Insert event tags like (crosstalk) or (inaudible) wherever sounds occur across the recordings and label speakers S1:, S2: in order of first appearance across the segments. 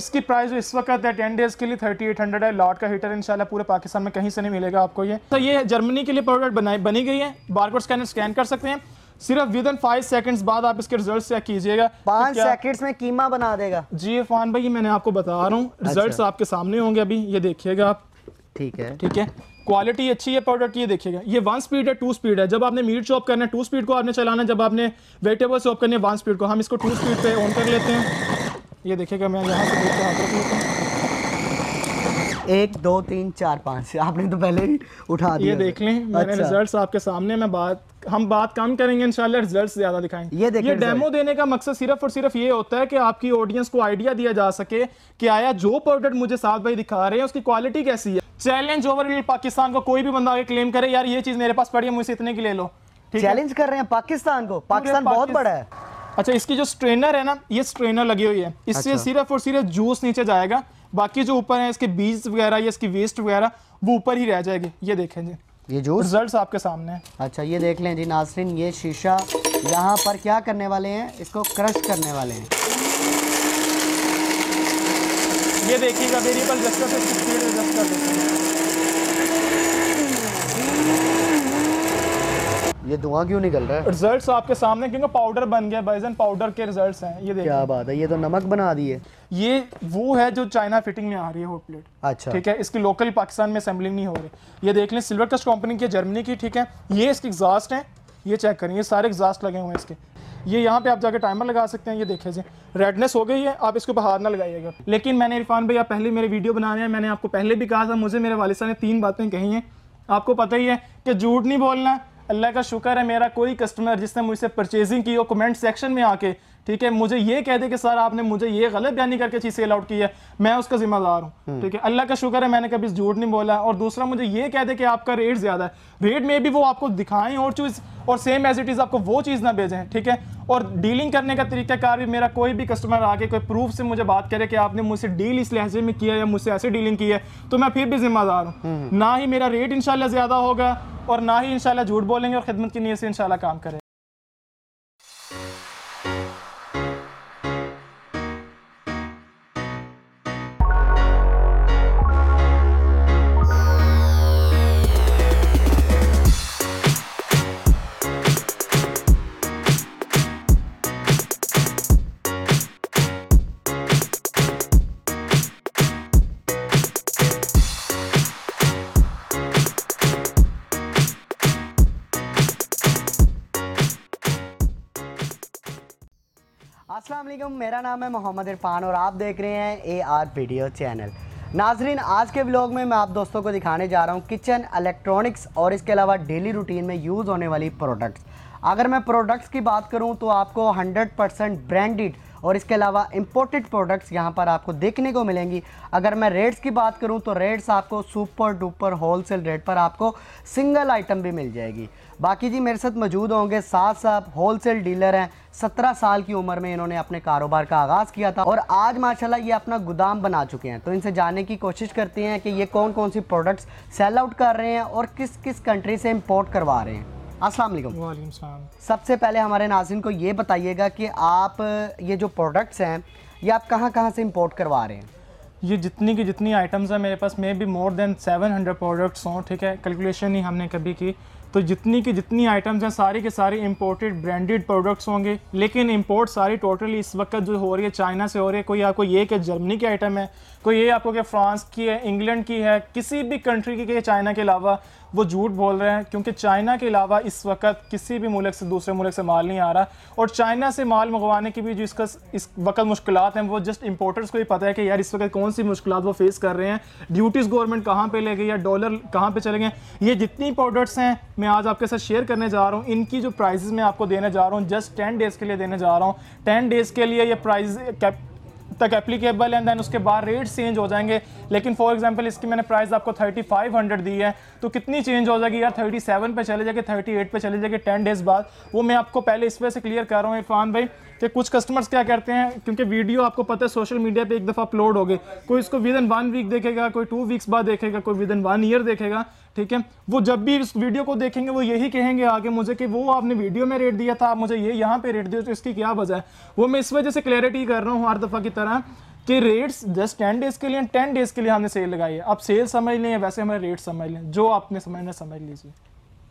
S1: इसकी प्राइस इस वक्त है टेन डेज़ के लिए थर्टी एट हंड्रेड है लॉट का हीटर इंशाल्लाह पूरे पाकिस्तान में कहीं से नहीं मिलेगा आपको ये तो ये जर्मनी के लिए प्रोडक्ट बनाई बनी गई है बारकोड स्कैनर स्कैन कर सकते हैं सिर्फ विद इन फाइव सेकंड्स बाद आप इसके रिजल्ट्स चेक कीजिएगा तो पाँच सेकंड्स में कीमा बना देगा जी फान भाई मैंने आपको बता रहा हूँ रिजल्ट अच्छा। आपके सामने होंगे अभी ये देखिएगा आप ठीक है ठीक है क्वालिटी अच्छी है प्रोडक्ट ये देखिएगा ये वन स्पीड है टू स्पीड है जब आपने मीट चॉप करना है टू स्पीड को आपने चलाना है जब आपने वेजिटेबल चॉप करनी है वन स्पीड को हम इसको टू स्पीड पे ऑन कर लेते हैं ये देखिएगा मैं यहाँ से देख के हूँ एक दो तीन चार पाँच आपने तो पहले ही उठा दिया ये देख लें मेरे अच्छा। रिजल्ट्स आपके सामने मैं बात हम बात कम करेंगे इंशाल्लाह रिजल्ट्स ज्यादा दिखाएंगे ये देखिए डेमो देने का मकसद सिर्फ और सिर्फ ये होता है कि आपकी ऑडियंस को आइडिया दिया जा सके कि आया जो प्रोडक्ट मुझे साथ भाई दिखा रहे हैं उसकी क्वालिटी कैसी है चैलेंज ओवर पाकिस्तान को कोई भी बंदा आगे क्लेम करे यार ये चीज मेरे पास पड़ी है मुझे इतने की ले लो चैलेंज
S2: कर रहे हैं पाकिस्तान को
S1: पाकिस्तान बहुत बड़ा है अच्छा इसकी जो स्ट्रेनर है ना ये स्ट्रेनर लगी हुई है इससे अच्छा। सिर्फ और सिर्फ जूस नीचे जाएगा बाकी जो ऊपर है इसके बीज वगैरह या इसकी वेस्ट वगैरह वो ऊपर ही रह जाएगी ये देखें जी ये जो रिजल्ट आपके सामने है
S2: अच्छा ये देख लें जी नासरीन ये शीशा यहाँ पर क्या करने वाले हैं इसको क्रश करने वाले हैं
S1: ये देखिएगा वेरिएबल जस्टर से स्पीड एडजस्ट कर
S2: ये धुआं क्यों निकल रहा है रिजल्ट्स
S1: तो आपके सामने क्योंकि पाउडर बन गया भाईजान पाउडर के रिजल्ट्स हैं ये देखिए क्या बात है ये तो नमक बना दिए ये वो है जो चाइना फिटिंग में आ रही है हॉट प्लेट अच्छा ठीक है इसकी लोकल पाकिस्तान में असेंबलिंग नहीं हो रही ये देख लें सिल्वर कस्ट कंपनी की जर्मनी की ठीक है ये इसके एग्जॉस्ट है ये चेक करें ये सारे एग्जॉस्ट लगे हुए हैं इसके ये यहाँ पे आप जाकर टाइमर लगा सकते हैं ये देखे जी रेडनेस हो गई है आप इसको बाहर ना लगाइएगा लेकिन मैंने इरफान भैया पहले मेरे वीडियो बना रहे हैं मैंने आपको पहले भी कहा था मुझे मेरे वालिद साहब ने तीन बातें कही हैं आपको पता ही है कि झूठ नहीं बोलना अल्लाह का शुक्र है मेरा कोई कस्टमर जिसने मुझसे परचेजिंग की वो कमेंट सेक्शन में आके ठीक है मुझे ये कह दे कि सर आपने मुझे ये गलत बयानी करके चीज़ सेल आउट की है मैं उसका जिम्मेदार हूँ हम्म। ठीक है अल्लाह का शुक्र है मैंने कभी झूठ नहीं बोला और दूसरा मुझे ये कह दे कि आपका रेट ज़्यादा है रेट में भी वो आपको दिखाएं और चीज़ और सेम एज इट इज़ आपको वो चीज़ ना भेजें ठीक है और डीलिंग करने का तरीकाकार भी मेरा कोई भी कस्टमर आके कोई प्रूफ से मुझे बात करे कि आपने मुझसे डील इस लहजे में किया या मुझसे ऐसे डीलिंग की है तो मैं फिर भी जिम्मेदार हूँ हम्म। ना ही मेरा रेट इनशाला ज़्यादा होगा और ना ही इनशाला झूठ बोलेंगे और खिदमत की नीयत से इनशाला काम करें
S2: असलम मेरा नाम है मोहम्मद इरफान और आप देख रहे हैं ए आर वीडियो चैनल नाजरीन आज के ब्लॉग में मैं आप दोस्तों को दिखाने जा रहा हूँ किचन इलेक्ट्रॉनिक्स और इसके अलावा डेली रूटीन में यूज़ होने वाली प्रोडक्ट्स अगर मैं प्रोडक्ट्स की बात करूँ तो आपको 100% ब्रांडेड और इसके अलावा इम्पोर्टेड प्रोडक्ट्स यहाँ पर आपको देखने को मिलेंगी अगर मैं रेट्स की बात करूँ तो रेट्स आपको सुपर डुपर होल रेट पर आपको सिंगल आइटम भी मिल जाएगी बाकी जी मेरे साथ मौजूद होंगे साथ साथ होल डीलर हैं सत्रह साल की उम्र में इन्होंने अपने कारोबार का आगाज़ किया था और आज माशाल्लाह ये अपना गोदाम बना चुके हैं तो इनसे जानने की कोशिश करते हैं कि ये कौन कौन सी प्रोडक्ट्स सेल आउट कर रहे हैं और किस किस कंट्री से इम्पोर्ट करवा रहे हैं अस्सलाम वालेकुम सबसे पहले हमारे नाजिन को ये बताइएगा कि आप ये जो प्रोडक्ट्स हैं ये आप कहाँ कहाँ से इम्पोर्ट करवा
S1: रहे हैं ये जितनी की जितनी आइटम्स हैं मेरे पास may be more than 700 products हों ठीक है कैलकुलेशन ही हमने कभी की तो जितनी की जितनी आइटम्स हैं सारी के सारी इंपोर्टेड ब्रांडेड प्रोडक्ट्स होंगे लेकिन इंपोर्ट सारी टोटली इस वक्त जो हो रही है चाइना से हो रही है कोई आपको ये कि जर्मनी की आइटम है कोई तो ये आपको कि फ्रांस की है इंग्लैंड की है किसी भी कंट्री की के चाइना के अलावा वो झूठ बोल रहे हैं क्योंकि चाइना के अलावा इस वक्त किसी भी मुल्क से दूसरे मुल्क से माल नहीं आ रहा और चाइना से माल मंगवाने की भी जो इसका इस वक्त मुश्किल हैं वो जस्ट इंपोर्टर्स को ही पता है कि यार इस वक्त कौन सी मुश्किल वो फेस कर रहे हैं ड्यूटीज़ गवर्नमेंट कहाँ पर ले गई या डॉलर कहाँ पर चले गए ये जितनी प्रोडक्ट्स हैं मैं आज आपके साथ शेयर करने जा रहा हूँ इनकी जो प्राइजेज़ मैं आपको देने जा रहा हूँ जस्ट टेन डेज़ के लिए देने जा रहा हूँ टेन डेज़ के लिए ये प्राइज तक एप्लीकेबल एंड देन उसके बाद रेट चेंज हो जाएंगे लेकिन फॉर एग्जाम्पल इसकी मैंने प्राइस आपको थर्टी फाइव हंड्रेड दी है तो कितनी चेंज हो जाएगी यार थर्टी सेवन पर चले जाएगी थर्टी एट पर चले जाएंगे टेन डेज बाद वो मैं आपको पहले इस वजह से क्लियर कर रहा हूँ इरफान भाई कि कुछ कस्टमर्स क्या करते हैं क्योंकि वीडियो आपको पता है सोशल मीडिया पे एक दफ़ा अपलोड हो गए कोई इसको विद इन वन वीक देखेगा कोई टू वीक्स बाद देखेगा कोई विद इन वन ईयर देखेगा ठीक है वो जब भी इस वीडियो को देखेंगे वो यही कहेंगे आगे मुझे कि वो आपने वीडियो में रेट दिया था आप मुझे ये यहाँ पे रेट दिया तो इसकी क्या वजह है वो मैं इस वजह से क्लैरिटी कर रहा हूँ हर दफ़ा की तरह कि रेट्स जस्ट टेन डेज़ के लिए टेन डेज़ के लिए हमने सेल लगाई है आप सेल समझ लें वैसे हमें रेट समझ लें जो आपने समझना समझ लीजिए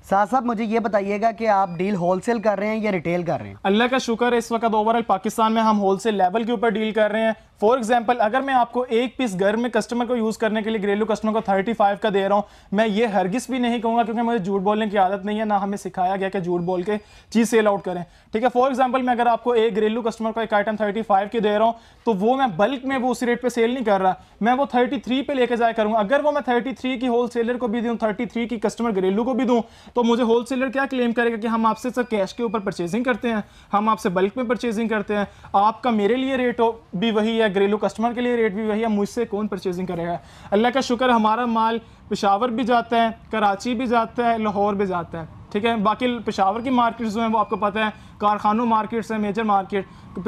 S2: साथ साथ मुझे ये बताइएगा कि आप डील होलसेल कर रहे हैं या रिटेल कर रहे
S1: हैं अल्लाह का शुक्र है इस वक्त ओवरऑल पाकिस्तान में हम होलसेल लेवल के ऊपर डील कर रहे हैं फॉर एग्जाम्पल अगर मैं आपको एक पीस घर में कस्टमर को यूज़ करने के लिए घरेलू कस्टमर को थर्टी फाइव का दे रहा हूँ मैं ये हरगिस भी नहीं कहूँगा क्योंकि मुझे झूठ बोलने की आदत नहीं है ना हमें सिखाया गया कि झूठ बोल के चीज़ सेल आउट करें ठीक है फॉर एग्जाम्पल मैं अगर आपको एक घरेलू कस्टमर को एक आइटम थर्टी फाइव की दे रहा हूँ तो वो मैं बल्क में वो उस रेट पर सेल नहीं कर रहा मैं वो थर्टी थ्री पे लेकर जाया करूँगा अगर वो मैं थर्टी थ्री की होल सेलर को भी दूँ थर्टी थ्री की कस्टमर घरेलू को भी दूँ तो मुझे होल सेलर क्या क्लेम करेगा कि हम आपसे सर कैश के ऊपर परचेजिंग करते हैं हम आपसे बल्क में परचेजिंग करते हैं आपका मेरे लिए रेट भी वही है या घरेलू कस्टमर के लिए रेट भी वही है मुझसे कौन परचेजिंग करेगा अल्लाह का शुक्र हमारा माल पेशावर भी जाता है कराची भी जाता है लाहौर भी जाता है ठीक है बाकी पेशावर की मार्केट्स जो हैं वो आपको पता है कारखानों मार्केट्स हैं मेजर मार्केट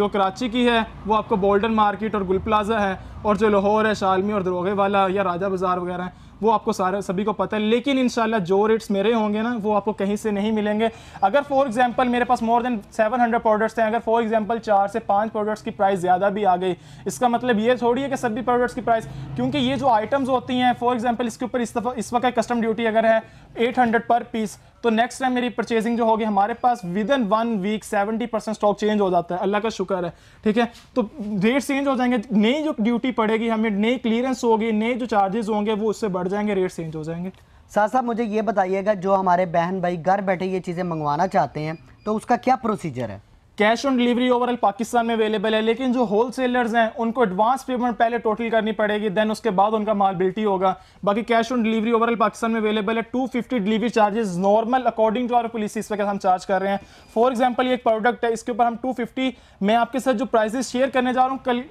S1: जो कराची की है वो आपको बोल्डन मार्केट और गुल प्लाजा है और जो लाहौर है शालमी और दरोगे वाला या राजा बाज़ार वगैरह है वो आपको सारा सभी को पता है लेकिन इन जो रेट्स मेरे होंगे ना वो आपको कहीं से नहीं मिलेंगे अगर फॉर एग्जाम्पल मेरे पास more than seven hundred products हैं अगर फॉर एग्जाम्पल चार से पाँच प्रोडक्ट्स की प्राइस ज़्यादा भी आ गई इसका मतलब ये थोड़ी है कि सभी प्रोडक्ट्स की प्राइस क्योंकि ये जो आइटम्स होती हैं फॉर एग्जाम्पल इसके ऊपर इस, इस वक्त कस्टम ड्यूटी अगर है एट हंड्रेड पर पीस तो नेक्स्ट टाइम मेरी परचेजिंग जो होगी हमारे पास within one week 70 percent stock change हो जाता है अल्लाह का शुक्र है ठीक है तो रेट चेंज हो जाएंगे नई जो ड्यूटी पड़ेगी हमें नई क्लियरेंस होगी नए जो चार्जेस होंगे वो उससे बढ़ जाएंगे रेट चेंज हो जाएंगे
S2: साथ साथ मुझे ये बताइएगा जो हमारे बहन भाई घर बैठे ये चीज़ें मंगवाना चाहते हैं तो उसका क्या प्रोसीजर है
S1: cash on delivery overall Pakistan में अवेलेबल है लेकिन जो होल सेलर्स हैं उनको एडवांस पेमेंट पहले टोटल करनी पड़ेगी देन उसके बाद उनका माल बिल्टी होगा बाकी cash on delivery overall Pakistan में अवेलेबल है 250 delivery charges normal according to our policy इस वक्त हम चार्ज कर रहे हैं फॉर एग्जाम्पल ये एक प्रोडक्ट है इसके ऊपर हम टू मैं आपके साथ जो प्राइजेस शेयर करने जा रहा हूँ कल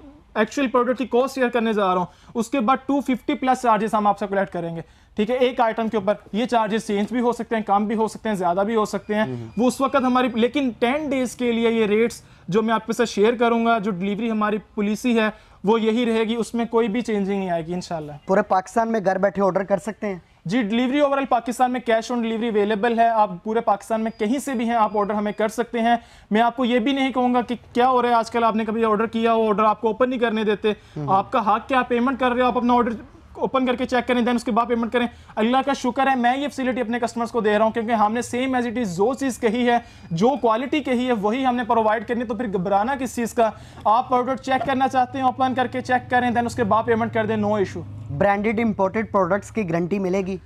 S1: एक्चुअल प्रोडक्ट की कॉस्ट शेयर करने जा रहा हूँ उसके बाद टू प्लस चार्जेस हम आपसे कलेक्ट करेंगे ठीक है एक आइटम के ऊपर ये चार्जेस चेंज भी हो सकते हैं कम भी हो सकते हैं ज्यादा भी हो सकते हैं हम्म। वो उस वक्त हमारी लेकिन टेन डेज के लिए ये रेट्स जो मैं आपके साथ शेयर करूंगा जो डिलीवरी हमारी पुलिसी है वो यही रहेगी उसमें कोई भी चेंजिंग नहीं आएगी इनशाला
S2: पूरे पाकिस्तान में घर बैठे ऑर्डर कर सकते हैं
S1: जी डिलीवरी ओवरऑल पाकिस्तान में कैश ऑन डिलीवरी अवेलेबल है आप पूरे पाकिस्तान में कहीं से भी हैं आप ऑर्डर हमें कर सकते हैं मैं आपको ये भी नहीं कहूंगा कि क्या हो रहा है आजकल आपने कभी ऑर्डर किया वो ऑर्डर आपको ओपन नहीं करने देते हम्म। आपका हक क्या पेमेंट कर रहे हो आप अपना ऑर्डर ओपन करके चेक करें देन उसके बाद पेमेंट करें अल्लाह का शुक्र है मैं ये फैसिलिटी अपने कस्टमर्स को दे रहा हूँ क्योंकि हमने सेम एज इट इज़ जो चीज़ कही है जो क्वालिटी कही है वही हमने प्रोवाइड करनी तो फिर घबराना किस चीज़ का आप प्रोडक्ट चेक करना चाहते हैं ओपन करके चेक करें देन उसके बाद पेमेंट कर दें no issue branded imported products की गारंटी मिलेगी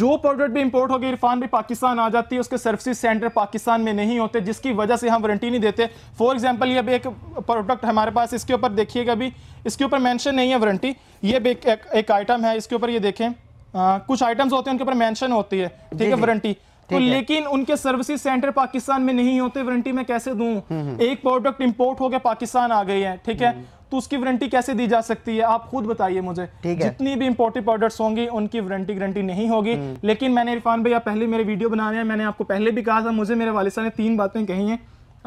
S1: जो प्रोडक्ट भी इंपोर्ट होगी इरफान भी पाकिस्तान आ जाती है उसके सर्विस सेंटर पाकिस्तान में नहीं होते जिसकी वजह से हम वारंटी नहीं देते फॉर एग्जाम्पल ये भी एक प्रोडक्ट हमारे पास इसके ऊपर देखिएगा अभी इसके ऊपर मैंशन नहीं है वारंटी ये भी एक, एक आइटम है इसके ऊपर ये देखें आ, कुछ आइटम्स होते हैं उनके ऊपर मैंशन होती है ठीक है वारंटी तो लेकिन उनके सर्विसेज सेंटर पाकिस्तान में नहीं होते वारंटी मैं कैसे दूं हम्म, हम्म। एक प्रोडक्ट इंपोर्ट होकर पाकिस्तान आ गई है ठीक है हम्म। तो उसकी वारंटी कैसे दी जा सकती है आप खुद बताइए मुझे जितनी भी इंपोर्टेड प्रोडक्ट्स होंगी उनकी वारंटी गारंटी नहीं होगी लेकिन मैंने इरफान भैया पहले मेरे वीडियो बना रहे हैं मैंने आपको पहले भी कहा था मुझे मेरे वाले साहब ने तीन बातें कही हैं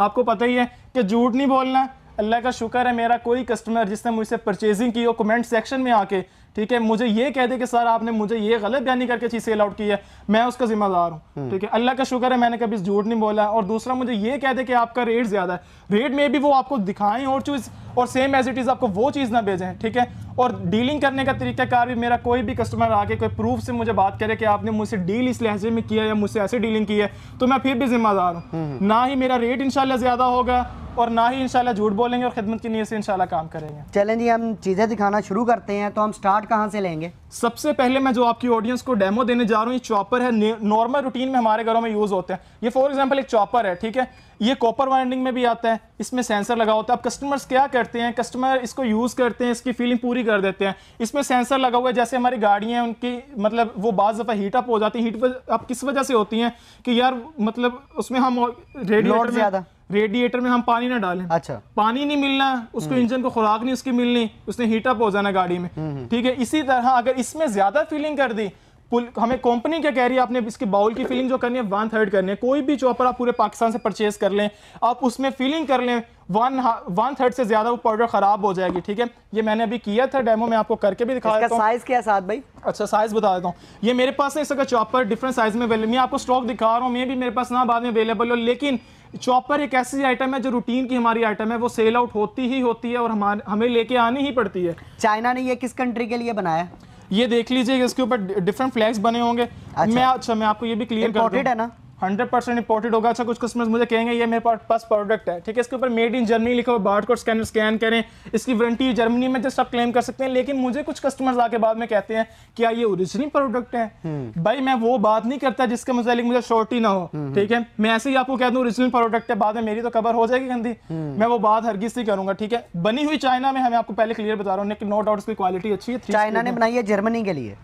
S1: आपको पता ही है कि झूठ नहीं बोलना अल्लाह का शुक्र है मेरा कोई कस्टमर जिसने मुझसे परचेजिंग की हो कमेंट सेक्शन में आके ठीक है मुझे ये कह दे कि सर आपने मुझे ये गलत बयानी करके चीज़ सेल आउट की है मैं उसका जिम्मेदार हूँ हम्म। ठीक है अल्लाह का शुक्र है मैंने कभी झूठ नहीं बोला और दूसरा मुझे ये कह दे कि आपका रेट ज़्यादा है रेट में भी वो आपको दिखाएं और चीज़ और सेम एज इट इज़ आपको वो चीज़ ना भेजें ठीक है और डीलिंग करने का तरीकाकार भी मेरा कोई भी कस्टमर आके कोई प्रूफ से मुझे बात करे कि आपने मुझसे डील इस लहजे में किया या मुझसे ऐसे डीलिंग की है तो मैं फिर भी जिम्मेदार हूँ हम्म। ना ही मेरा रेट इंशाल्लाह ज़्यादा होगा और ना ही इंशाल्लाह झूठ बोलेंगे और खिदमत की नीयत से इंशाल्लाह काम करेंगे
S2: चलें जी हम चीज़ें दिखाना शुरू करते हैं तो हम स्टार्ट कहाँ से लेंगे
S1: सबसे पहले मैं जो आपकी ऑडियंस को डेमो देने जा रहा हूँ ये चॉपर है नॉर्मल रूटीन में हमारे घरों में यूज़ होते हैं ये फॉर एग्जाम्पल एक चॉपर है ठीक है ये कॉपर वाइंडिंग में भी आता है इसमें सेंसर लगा होता है अब कस्टमर्स क्या करते हैं कस्टमर इसको यूज़ करते हैं इसकी फीलिंग पूरी कर देते हैं इसमें सेंसर लगा हुआ है जैसे हमारी गाड़ियाँ उनकी मतलब वो बाज़ दफ़ा हीट अप हो जाती है हीट अप किस वजह से होती हैं कि यार मतलब उसमें हम रेडियो ज़्यादा रेडिएटर में हम पानी ना डालें अच्छा पानी नहीं मिलना उसको हम्म। इंजन को खुराक नहीं उसकी मिलनी उसने हीटअप हो जाना गाड़ी में हम्म, हम्म। ठीक है इसी तरह अगर इसमें ज्यादा फीलिंग कर दी हमें कंपनी क्या कह रही है आपने इसके बाउल की फिलिंग जो करनी है वन थर्ड करनी है कोई भी चॉपर आप पूरे पाकिस्तान से परचेज कर लें आप उसमें फिलिंग कर लें वन वन थर्ड से ज्यादा वो पाउडर खराब हो जाएगी ठीक है ये मैंने अभी किया था डेमो में आपको करके भी दिखा देता साइज क्या साथ भाई अच्छा साइज बता देता हूँ ये मेरे पास है इसका चॉपर डिफरेंट साइज में अवेलेबल मैं आपको स्टॉक दिखा रहा हूँ मैं भी मेरे पास ना बाद में अवेलेबल हो लेकिन चॉपर एक ऐसी आइटम है जो रूटीन की हमारी आइटम है वो सेल आउट होती ही होती है और हमारे हमें लेके आनी ही पड़ती है चाइना ने ये किस कंट्री के लिए बनाया ये देख लीजिए इसके ऊपर डिफरेंट फ्लैग्स बने होंगे अच्छा। मैं अच्छा मैं आपको ये भी क्लियर कर है ना हंड्रेड परसेंट इंपॉर्टेंट होगा अच्छा कुछ कस्टमर्स मुझे कहेंगे ये मेरे पास प्रोडक्ट है ठीक है इसके ऊपर मेड इन जर्मनी लिखा हुआ बार कोड स्कैनर स्कैन करें इसकी वारंटी जर्मनी में जस्ट आप क्लेम कर सकते हैं लेकिन मुझे कुछ कस्टमर्स आके बाद में कहते हैं क्या हाँ, ये ओरिजिनल प्रोडक्ट है हम्म। भाई मैं वो बात नहीं करता जिसके मुझे मुझे शॉर्टी ना हो हम्म, हम्म। ठीक है मैं ऐसे ही आपको कह दूँ ओरिजिनल प्रोडक्ट है बाद में मेरी तो कवर हो जाएगी गंदी मैं वो बात हर किसी करूंगा ठीक है बनी हुई चाइना में हमें आपको पहले क्लियर बता रहा हूँ नो डाउट उसकी क्वालिटी अच्छी है चाइना ने बनाई है जर्मनी के लिए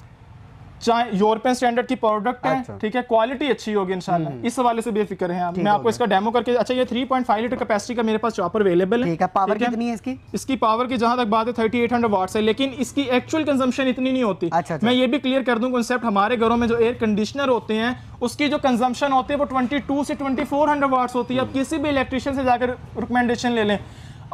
S1: चाहे यूरोपियन स्टैंडर्ड की प्रोडक्ट है अच्छा। ठीक है क्वालिटी अच्छी होगी इन हम्म। इस हवाले से बेफिक्र है मैं आपको इसका डेमो करके अच्छा ये 3.5 लीटर कैपेसिटी का मेरे पास चॉपर अवेलेबल है पावर कितनी है इसकी इसकी पावर की जहां तक बात है थर्टी 3800 वाट्स है लेकिन इसकी एक्चुअल कंजम्पशन इतनी नहीं होती अच्छा, अच्छा। मैं ये भी क्लियर कर दूँ कॉन्सेप्ट हमारे घरों में जो एयर कंडीशनर होते हैं उसकी जो कंजम्पन होती है वो 22 से 2400 वाट्स होती है आप किसी भी इलेक्ट्रिशियन से जाकर रिकमेंडेशन ले लें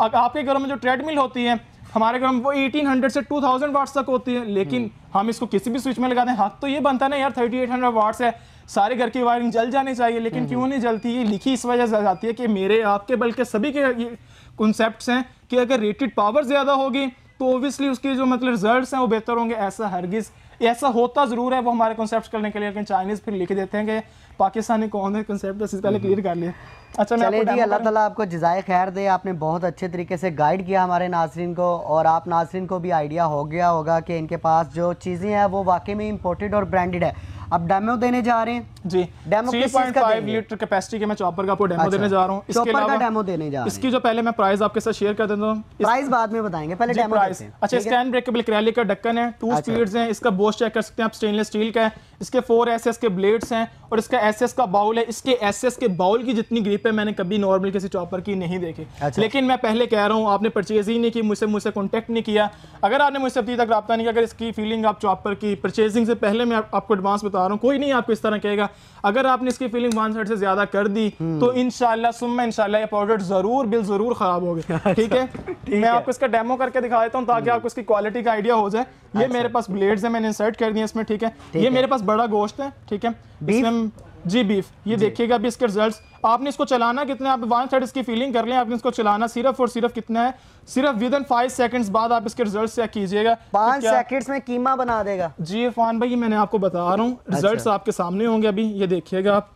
S1: आपके घरों में जो ट्रेडमिल होती है हमारे घर वो 1800 से 2000 वाट्स तक होती है लेकिन हम्म। हम इसको किसी भी स्विच में लगाते हैं हक हाँ, तो ये बनता ना यार 3800 वाट्स है सारे घर की वायरिंग जल जानी चाहिए लेकिन हम्म, क्यों हम्म। नहीं जलती ये लिखी इस वजह से जाती है कि मेरे आपके बल्कि सभी के ये कॉन्सेप्ट हैं कि अगर रेटेड पावर ज़्यादा होगी तो ओबियसली उसके जो मतलब रिजल्ट हैं वो बेहतर होंगे ऐसा हरगिज़ ऐसा होता ज़रूर है वो हमारे कॉन्सेप्ट करने के लिए लेकिन चाइनीज़ फिर लिख देते हैं कि पाकिस्तानी कौन है कॉन्सेप्ट इससे पहले क्लियर कर लिए अच्छा चलिए जी अल्लाह ताला
S2: आपको जजाय खैर दे आपने बहुत अच्छे तरीके से गाइड किया हमारे नासरीन को और आप नाजरन को भी आइडिया हो गया होगा कि इनके पास जो चीज़ें हैं वो वाकई में इम्पोर्टेड और ब्रांडेड है अब डेमो
S1: देने जा रहे हैं जी डेमो लीटर कैपेसिटी के मैं चॉपर का आपको डेमो अच्छा। देने जा रहा हूँ इसके अलावा डेमो देने जा इसकी जो पहले मैं प्राइस आपके साथ शेयर कर देता हूँ प्राइस बाद में बताएंगे पहले डेमो प्राइस अच्छा स्टैंड ब्रेकेबल क्रैली का है टू अच्छा। इसका बोस चेक कर सकते हैं आप स्टेनलेस स्टील का है इसके फोर एस के ब्लेड्स हैं और इसका एस का बाउल है इसके एस के बाउल की जितनी ग्रिप है मैंने कभी नॉर्मल किसी चॉपर की नहीं देखी अच्छा। लेकिन मैं पहले कह रहा हूँ आपने परचेज ही नहीं की मुझसे मुझसे कॉन्टैक्ट नहीं किया अगर आपने मुझसे अभी तक रहा नहीं किया अगर इसकी फीलिंग आप चॉपर की परचेजिंग से पहले मैं आपको एडवांस बता रहा हूँ कोई नहीं आपको इस तरह कहेगा अगर आपने इसकी फीलिंग वन साइड से ज्यादा कर दी हम्म। तो इनशाला सुम्मा इनशाला ये प्रोडक्ट जरूर बिल जरूर खराब हो गया (laughs) अच्छा, ठीक है मैं आपको इसका डेमो करके दिखा देता हूँ ताकि हम्म। आपको इसकी क्वालिटी का आइडिया हो जाए ये अच्छा। मेरे पास ब्लेड्स है मैंने इंसर्ट कर दिए इसमें ठीक है ये मेरे पास बड़ा गोश्त है ठीक है इसमें जी बीफ ये देखिएगा अभी इसके रिजल्ट्स आपने इसको चलाना कितना आप वन थर्ड इसकी फीलिंग कर लें आपने इसको चलाना सिर्फ और सिर्फ कितना है सिर्फ विद इन फाइव सेकंड्स बाद आप इसके रिजल्ट्स चेक कीजिएगा तो पांच सेकंड्स में कीमा बना देगा जी इरफान भाई मैंने आपको बता रहा हूँ रिजल्ट अच्छा। आपके सामने होंगे अभी ये देखिएगा आप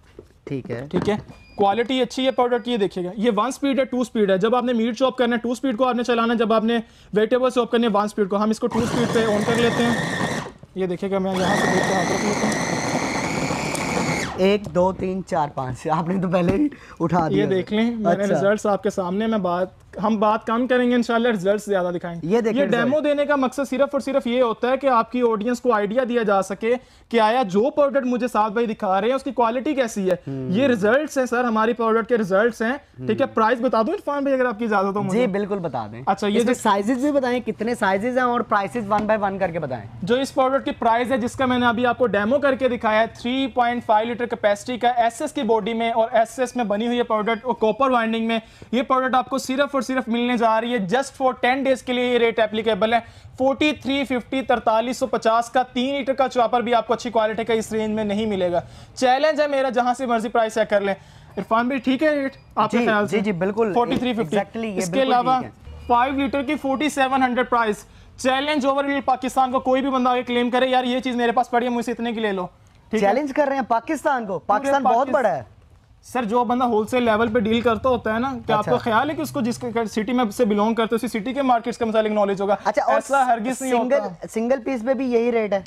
S1: ठीक है ठीक है क्वालिटी अच्छी है प्रोडक्ट ये देखिएगा ये वन स्पीड है टू स्पीड है जब आपने मीट चॉप करना है टू स्पीड को आपने चलाना जब आपने वेजिटेबल चॉप करनी है वन स्पीड को हम इसको टू स्पीड पे ऑन कर लेते हैं ये देखिएगा मैं यहाँ से देखकर हाथ रख लेता हूँ एक दो तीन चार पाँच आपने तो पहले ही उठा दिया ये देख लें अच्छा। रिजल्ट्स आपके सामने मैं बात हम बात कम करेंगे इंशाल्लाह रिजल्ट्स ज्यादा दिखाएंगे ये देखिए डेमो देने का मकसद सिर्फ और सिर्फ ये होता है कि आपकी ऑडियंस को आइडिया दिया जा सके कि आया जो प्रोडक्ट मुझे साथ भाई दिखा रहे हैं उसकी क्वालिटी कैसी है हम्म। ये रिजल्ट्स हैं सर हमारी प्रोडक्ट के रिजल्ट्स हैं हम्म। ठीक है प्राइस बता दूं इरफान भाई अगर आपकी इजाजत हो जी बिल्कुल बता दें अच्छा ये साइजेस भी बताएं कितने साइजेस हैं और प्राइसेस वन बाय वन करके बताएं जो इस प्रोडक्ट की प्राइस है जिसका मैंने अभी आपको डेमो करके दिखाया है थ्री लीटर कैपेसिटी का एसएस की बॉडी में और एसएस में बनी हुई प्रोडक्ट और कॉपर वाइंडिंग में ये प्रोडक्ट आपको सिर्फ और सिर्फ मिलने जा रही है जस्ट फॉर टेन डेज के लिए ये रेट एप्लीकेबल है फोर्टी थ्री फिफ्टी तरतालीस सौ पचास का तीन लीटर का चॉपर भी आपको अच्छी क्वालिटी का इस रेंज में नहीं मिलेगा चैलेंज है मेरा जहाँ से मर्जी प्राइस है कर लें इरफान भी ठीक है रेट आपके ख्याल से जी जी बिल्कुल फोर्टी थ्री फिफ्टी इसके अलावा फाइव लीटर की forty seven hundred price challenge over Pakistan को कोई भी बंदा आगे क्लेम करे यार ये चीज़ मेरे पास पड़ी है मुझे इतने की ले लो चैलेंज कर रहे हैं पाकिस्तान को तो पाकिस्तान बहुत बड़ा है सर जो बंदा होलसेल लेवल पे डील करता होता है ना क्या अच्छा। आपको ख्याल है कि उसको जिस सिटी में से बिलोंग करते उसी सिटी के मार्केट्स का मसाले नॉलेज होगा अच्छा ऐसा सिंगल, नहीं होता। सिंगल पीस पे भी यही रेट है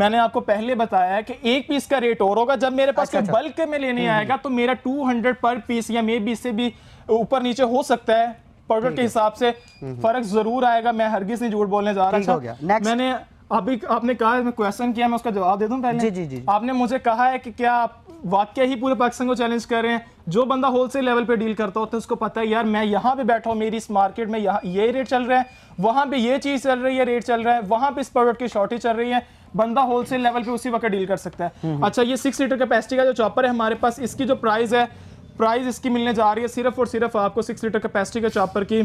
S1: मैंने आपको पहले बताया है कि एक पीस का रेट और होगा जब मेरे पास अच्छा, अच्छा। बल्क में लेने हम्म, हम्म। आएगा तो मेरा टू पर पीस या मे बी से भी ऊपर नीचे हो सकता है प्रोडक्ट के हिसाब से हम्म, फर्क जरूर आएगा मैं हरगिज नहीं झूठ बोलने जा रहा हूँ मैंने अभी आपने कहा मैं क्वेश्चन किया मैं उसका जवाब दे दूं पहले जी जी जी आपने मुझे कहा है कि क्या आप वाक्य ही पूरे पाकिस्तान को चैलेंज कर रहे हैं जो बंदा होलसेल लेवल पे डील करता होता है उसको पता है यार मैं यहाँ पे बैठा हूँ मेरी इस मार्केट में यहाँ ये रेट चल रहा है वहाँ पे ये चीज़ चल रही है रेट चल रहा है वहाँ पे इस प्रोडक्ट की शॉर्टेज चल रही है बंदा होलसेल लेवल पे उसी वक्त डील कर सकता है हम्म, हम्म। अच्छा ये सिक्स लीटर कैपेसिटी का जो चॉपर है हमारे पास इसकी जो प्राइस है प्राइस इसकी मिलने जा रही है सिर्फ और सिर्फ आपको सिक्स लीटर कैपेसिटी के चॉपर की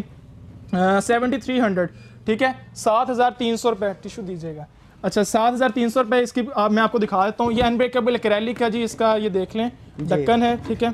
S1: सेवेंटी थ्री हंड्रेड ठीक है सात हज़ार तीन सौ रुपये टिशू दीजिएगा अच्छा सात हज़ार तीन सौ रुपये इसकी आप मैं आपको दिखा देता हूँ ये अनब्रेकेबल क्रैली का जी इसका ये देख लें ढक्कन है ठीक है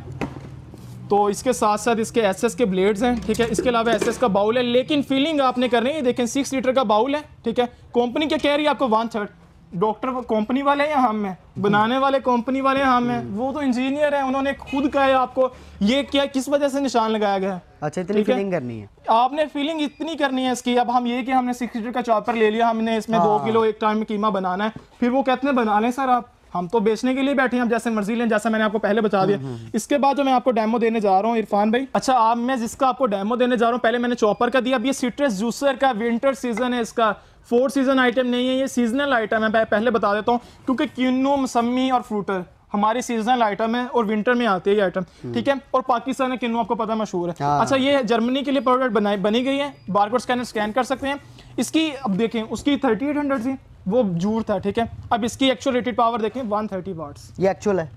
S1: तो इसके साथ साथ इसके एसएस के ब्लेड्स हैं ठीक है इसके अलावा एसएस का बाउल है लेकिन फीलिंग आपने कर रही है देखें सिक्स लीटर का बाउल है ठीक है कंपनी के कह रही है आपको वन थर्ड डॉक्टर कंपनी वाले हैं हम हैं बनाने वाले कंपनी वाले हम हैं हम्म। वो तो इंजीनियर हैं उन्होंने खुद कहा है आपको ये क्या किस वजह से निशान लगाया गया
S2: अच्छा इतनी फीलिंग करनी है
S1: आपने फीलिंग इतनी करनी है इसकी अब हम ये कि हमने सिक्स का चॉपर ले लिया हमने इसमें दो हाँ। किलो एक टाइम में कीमा बनाना है फिर वो कहते हैं बना लें सर आप हम तो बेचने के लिए बैठे हैं जैसे मर्जी लें जैसा मैंने आपको पहले बता दिया हम्म, हम्म, इसके बाद जो मैं आपको डेमो देने जा रहा हूँ इरफान भाई अच्छा आप मैं जिसका आपको डेमो देने जा रहा हूँ पहले मैंने चॉपर का दिया अब ये सिट्रस जूसर का विंटर सीजन है इसका फोर सीजन आइटम नहीं है ये सीजनल आइटम है मैं पहले बता देता हूँ क्योंकि किन्नू मौसमी और फ्रूटर हमारी सीजनल आइटम है और विंटर में आती है ये आइटम ठीक है और पाकिस्तान में किन्नू आपको पता मशहूर है हाँ। अच्छा ये जर्मनी के लिए प्रोडक्ट बनाई बनी गई है बारकोड स्कैनर स्कैन कर सकते हैं इसकी अब देखें उसकी थर्टी एट हंड्रेड थी वो जूर था ठीक है अब इसकी एक्चुअल रेटेड पावर देखें वन थर्टी वाट्स ये एक्चुअल है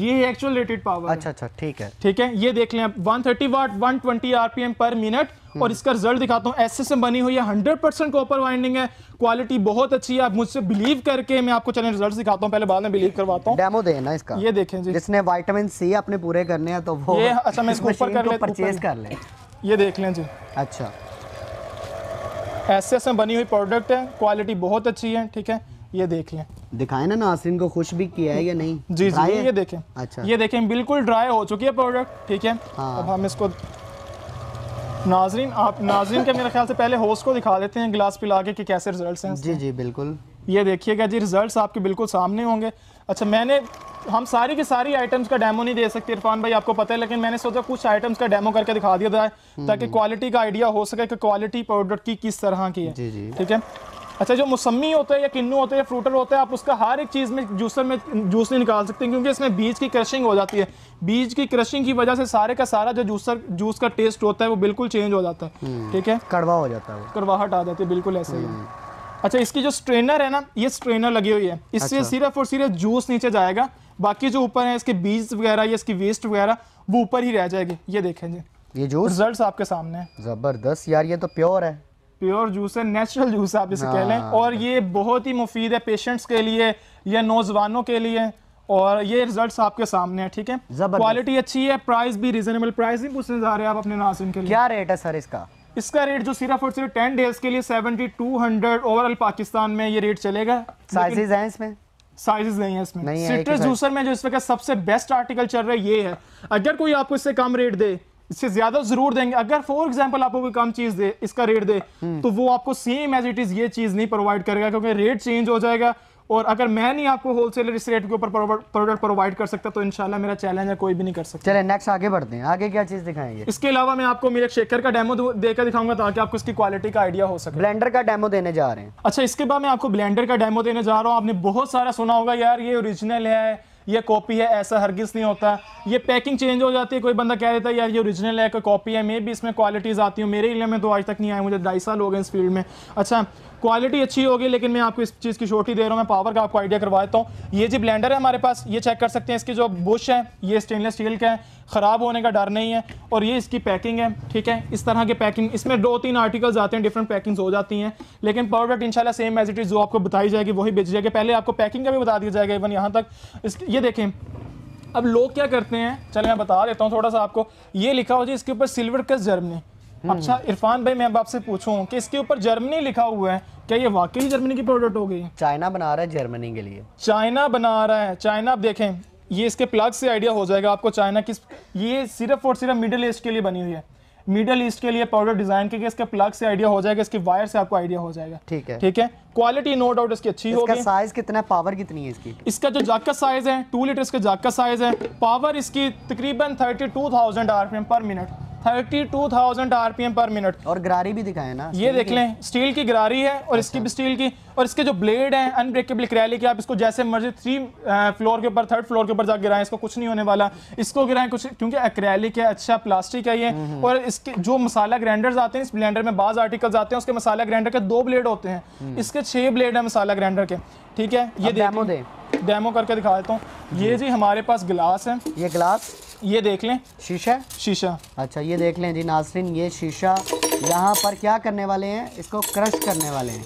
S1: ये एक्चुअल रेटेड पावर अच्छा अच्छा ठीक है ठीक है ये देख लें one thirty watt one 120 RPM पर मिनट और हम्म। इसका रिजल्ट दिखाता हूँ ऐसे से बनी हुई है हंड्रेड परसेंट कॉपर वाइंडिंग है क्वालिटी बहुत अच्छी है आप मुझसे बिलीव करके मैं आपको चले रिजल्ट दिखाता हूँ पहले बाद में बिलीव करवाता हूँ डेमो
S2: देना इसका ये देखें जी जिसने वाइटामिन सी अपने पूरे करने हैं तो वो ये अच्छा मैं इसको ऊपर कर लें परचेज कर
S1: लें ये देख लें जी अच्छा ऐसे ऐसे बनी हुई प्रोडक्ट है क्वालिटी बहुत अच्छी है ठीक है ये देख लें दिखाए ना नासिन को खुश भी किया है या नहीं जी जी ये, देखें अच्छा ये देखें बिल्कुल ड्राई हो चुकी है प्रोडक्ट ठीक है हाँ। अब हम इसको नाजरीन आप नाजरीन के मेरे ख्याल से पहले होस्ट को दिखा देते हैं गिलास पिला के कि कैसे रिजल्ट्स हैं जी जी बिल्कुल ये देखिएगा जी रिजल्ट्स आपके बिल्कुल सामने होंगे अच्छा मैंने हम सारी के सारी आइटम्स का डेमो नहीं दे सकते इरफान भाई आपको पता है लेकिन मैंने सोचा कुछ आइटम्स का डेमो करके दिखा दिया जाए हम्म, ताकि क्वालिटी हम्म। का आइडिया हो सके कि क्वालिटी प्रोडक्ट की किस तरह की है ठीक है अच्छा जो मौसमी होता है या किन्नू होता है या फ्रूटर होता है आप उसका हर एक चीज़ में जूसर में जूस नहीं निकाल सकते क्योंकि इसमें बीज की क्रशिंग हो जाती है बीज की क्रशिंग की वजह से सारे का सारा जो जूसर जूस का टेस्ट होता है वो बिल्कुल चेंज हो जाता है हम्म। ठीक है
S2: कड़वा हो जाता
S1: है कड़वाहट आ जाती है बिल्कुल ऐसे ही हम्म। अच्छा इसकी जो स्ट्रेनर है ना ये स्ट्रेनर लगी हुई है इससे अच्छा। सिर्फ और सिर्फ जूस नीचे जाएगा बाकी जो ऊपर है इसके बीज वगैरह या इसकी वेस्ट वगैरह वो ऊपर ही रह जाएगी ये देखेंगे ये जो रिजल्ट आपके सामने है
S2: जबरदस्त यार ये तो प्योर है
S1: प्योर जूस है नेचुरल जूस आप इसे कह लें हाँ। और ये बहुत ही मुफीद है पेशेंट्स के लिए या नौजवानों के लिए और ये रिजल्ट्स आपके सामने है ठीक है क्वालिटी अच्छी है प्राइस भी रीजनेबल प्राइस नहीं पूछने जा रहे हैं आप अपने नासिन के लिए क्या रेट है सर इसका इसका रेट जो सिर्फ और सिर्फ टेन डेज के लिए seventy two hundred overall Pakistan में ये रेट चलेगा साइजेज हैं इसमें साइजेस नहीं है इसमें सिट्रस जूसर में जो इस वक्त सबसे बेस्ट आर्टिकल चल रहा है ये है अगर कोई आपको इससे कम रेट दे इससे ज्यादा जरूर देंगे अगर फॉर एग्जाम्पल आपको कोई कम चीज दे इसका रेट दे हम्म। तो वो आपको सेम एज इट इज ये चीज नहीं प्रोवाइड करेगा क्योंकि रेट चेंज हो जाएगा और अगर मैं नहीं आपको होलसेलर इस रेट के ऊपर प्रोडक्ट प्रोवाइड कर सकता तो इनशाला मेरा चैलेंज है कोई भी नहीं कर सकता चले नेक्स्ट आगे बढ़ते हैं आगे क्या चीज दिखाएंगे इसके अलावा मैं आपको मेरे शेकर का डेमो देकर दिखाऊंगा ताकि आपको इसकी क्वालिटी का आइडिया हो सके ब्लेंडर का डेमो देने जा रहे हैं अच्छा इसके बाद मैं आपको ब्लेंडर का डेमो देने जा रहा हूँ आपने बहुत सारा सुना होगा यार ये ओरिजिनल है ये कॉपी है ऐसा हरगिज नहीं होता ये पैकिंग चेंज हो जाती है कोई बंदा कह देता है यार ये ओरिजिनल है कोई कॉपी है मे भी इसमें क्वालिटीज़ आती हूँ मेरे इलाके में तो आज तक नहीं आए मुझे ढाई साल हो गए इस फील्ड में अच्छा क्वालिटी अच्छी होगी लेकिन मैं आपको इस चीज़ की शोटी दे रहा हूँ मैं पावर का आपको आइडिया करवा देता हूँ ये जी ब्लेंडर है हमारे पास ये चेक कर सकते हैं इसके जो बुश है ये स्टेनलेस स्टील का है ख़राब होने का डर नहीं है और ये इसकी पैकिंग है ठीक है इस तरह की पैकिंग इसमें दो तीन आर्टिकल्स आते हैं डिफरेंट पैकिंग्स हो जाती हैं लेकिन प्रोडक्ट इंशाल्लाह सेम एज इट इज़ जो आपको बताई जाएगी वही बेची जाएगी पहले आपको पैकिंग का भी बता दिया जाएगा इवन यहाँ तक इस ये देखें अब लोग क्या करते हैं चले मैं बता देता हूँ थोड़ा सा आपको ये लिखा हो जी इसके ऊपर सिल्वर का जर्मनी हम्म। अच्छा इरफान भाई मैं अब आपसे पूछूं कि इसके ऊपर जर्मनी लिखा हुआ है क्या ये वाकई जर्मनी की प्रोडक्ट हो गई चाइना बना रहा है जर्मनी के लिए चाइना बना रहा है चाइना आप देखें ये इसके प्लग से आइडिया हो जाएगा आपको चाइना किस ये सिर्फ और सिर्फ मिडिल ईस्ट के लिए बनी हुई है मिडिल ईस्ट के लिए पाउडर डिजाइन के इसके प्लग से आइडिया हो जाएगा इसके वायर से आपको आइडिया हो जाएगा ठीक है ठीक है क्वालिटी नो डाउट इसकी अच्छी होगी साइज कितना है पावर कितनी है इसकी इसका जो जाक का साइज है टू लीटर इसका जाक का साइज है पावर इसकी तकरीबन थर्टी टू थाउजेंड आरपीएम पर मिनट 32,000 टू आरपीएम पर मिनट और गरारी भी दिखाए ना ये देख लें स्टील की गरारी है और अच्छा। इसकी भी स्टील की और इसके जो ब्लेड है अनब्रेकेबल क्रैली की आप इसको जैसे मर्जी थ्री फ्लोर के ऊपर थर्ड फ्लोर के ऊपर जाकर गिराएं इसको कुछ नहीं होने वाला इसको गिराएं कुछ क्योंकि क्रैलिक है अच्छा प्लास्टिक है ये हम्म, हम्म। और इसके जो मसाला ग्राइंडर्स आते हैं इस ब्लेंडर में बाज आर्टिकल्स आते हैं उसके मसाला ग्राइंडर के दो ब्लेड होते हैं हम्म। इसके छह ब्लेड है मसाला ग्राइंडर के ठीक है ये डेमो दे डेमो करके दिखा देता हूँ ये जी हमारे पास गिलास है ये गिलास ये देख लें शीशा शीशा अच्छा ये देख
S2: लें जी नासरीन ये शीशा यहाँ पर क्या करने वाले हैं इसको क्रश करने वाले हैं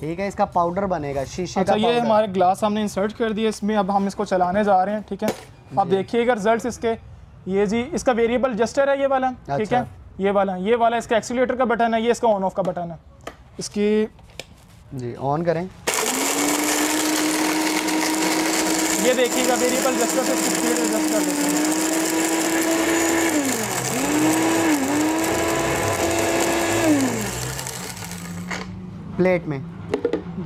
S2: ठीक है इसका पाउडर बनेगा शीशे अच्छा का ये हमारे
S1: ग्लास हमने इंसर्ट कर दिए इसमें अब हम इसको चलाने जा रहे हैं ठीक है आप देखिएगा रिजल्ट इसके ये जी इसका वेरिएबल जस्टर है ये वाला ठीक अच्छा। है ये वाला ये वाला इसका एक्सीटर का बटन है ये इसका ऑन ऑफ का बटन है इसकी
S2: जी ऑन करें
S1: ये देखिएगा वेरिएबल जस्टर से स्पीड एडजस्ट कर देते हैं प्लेट में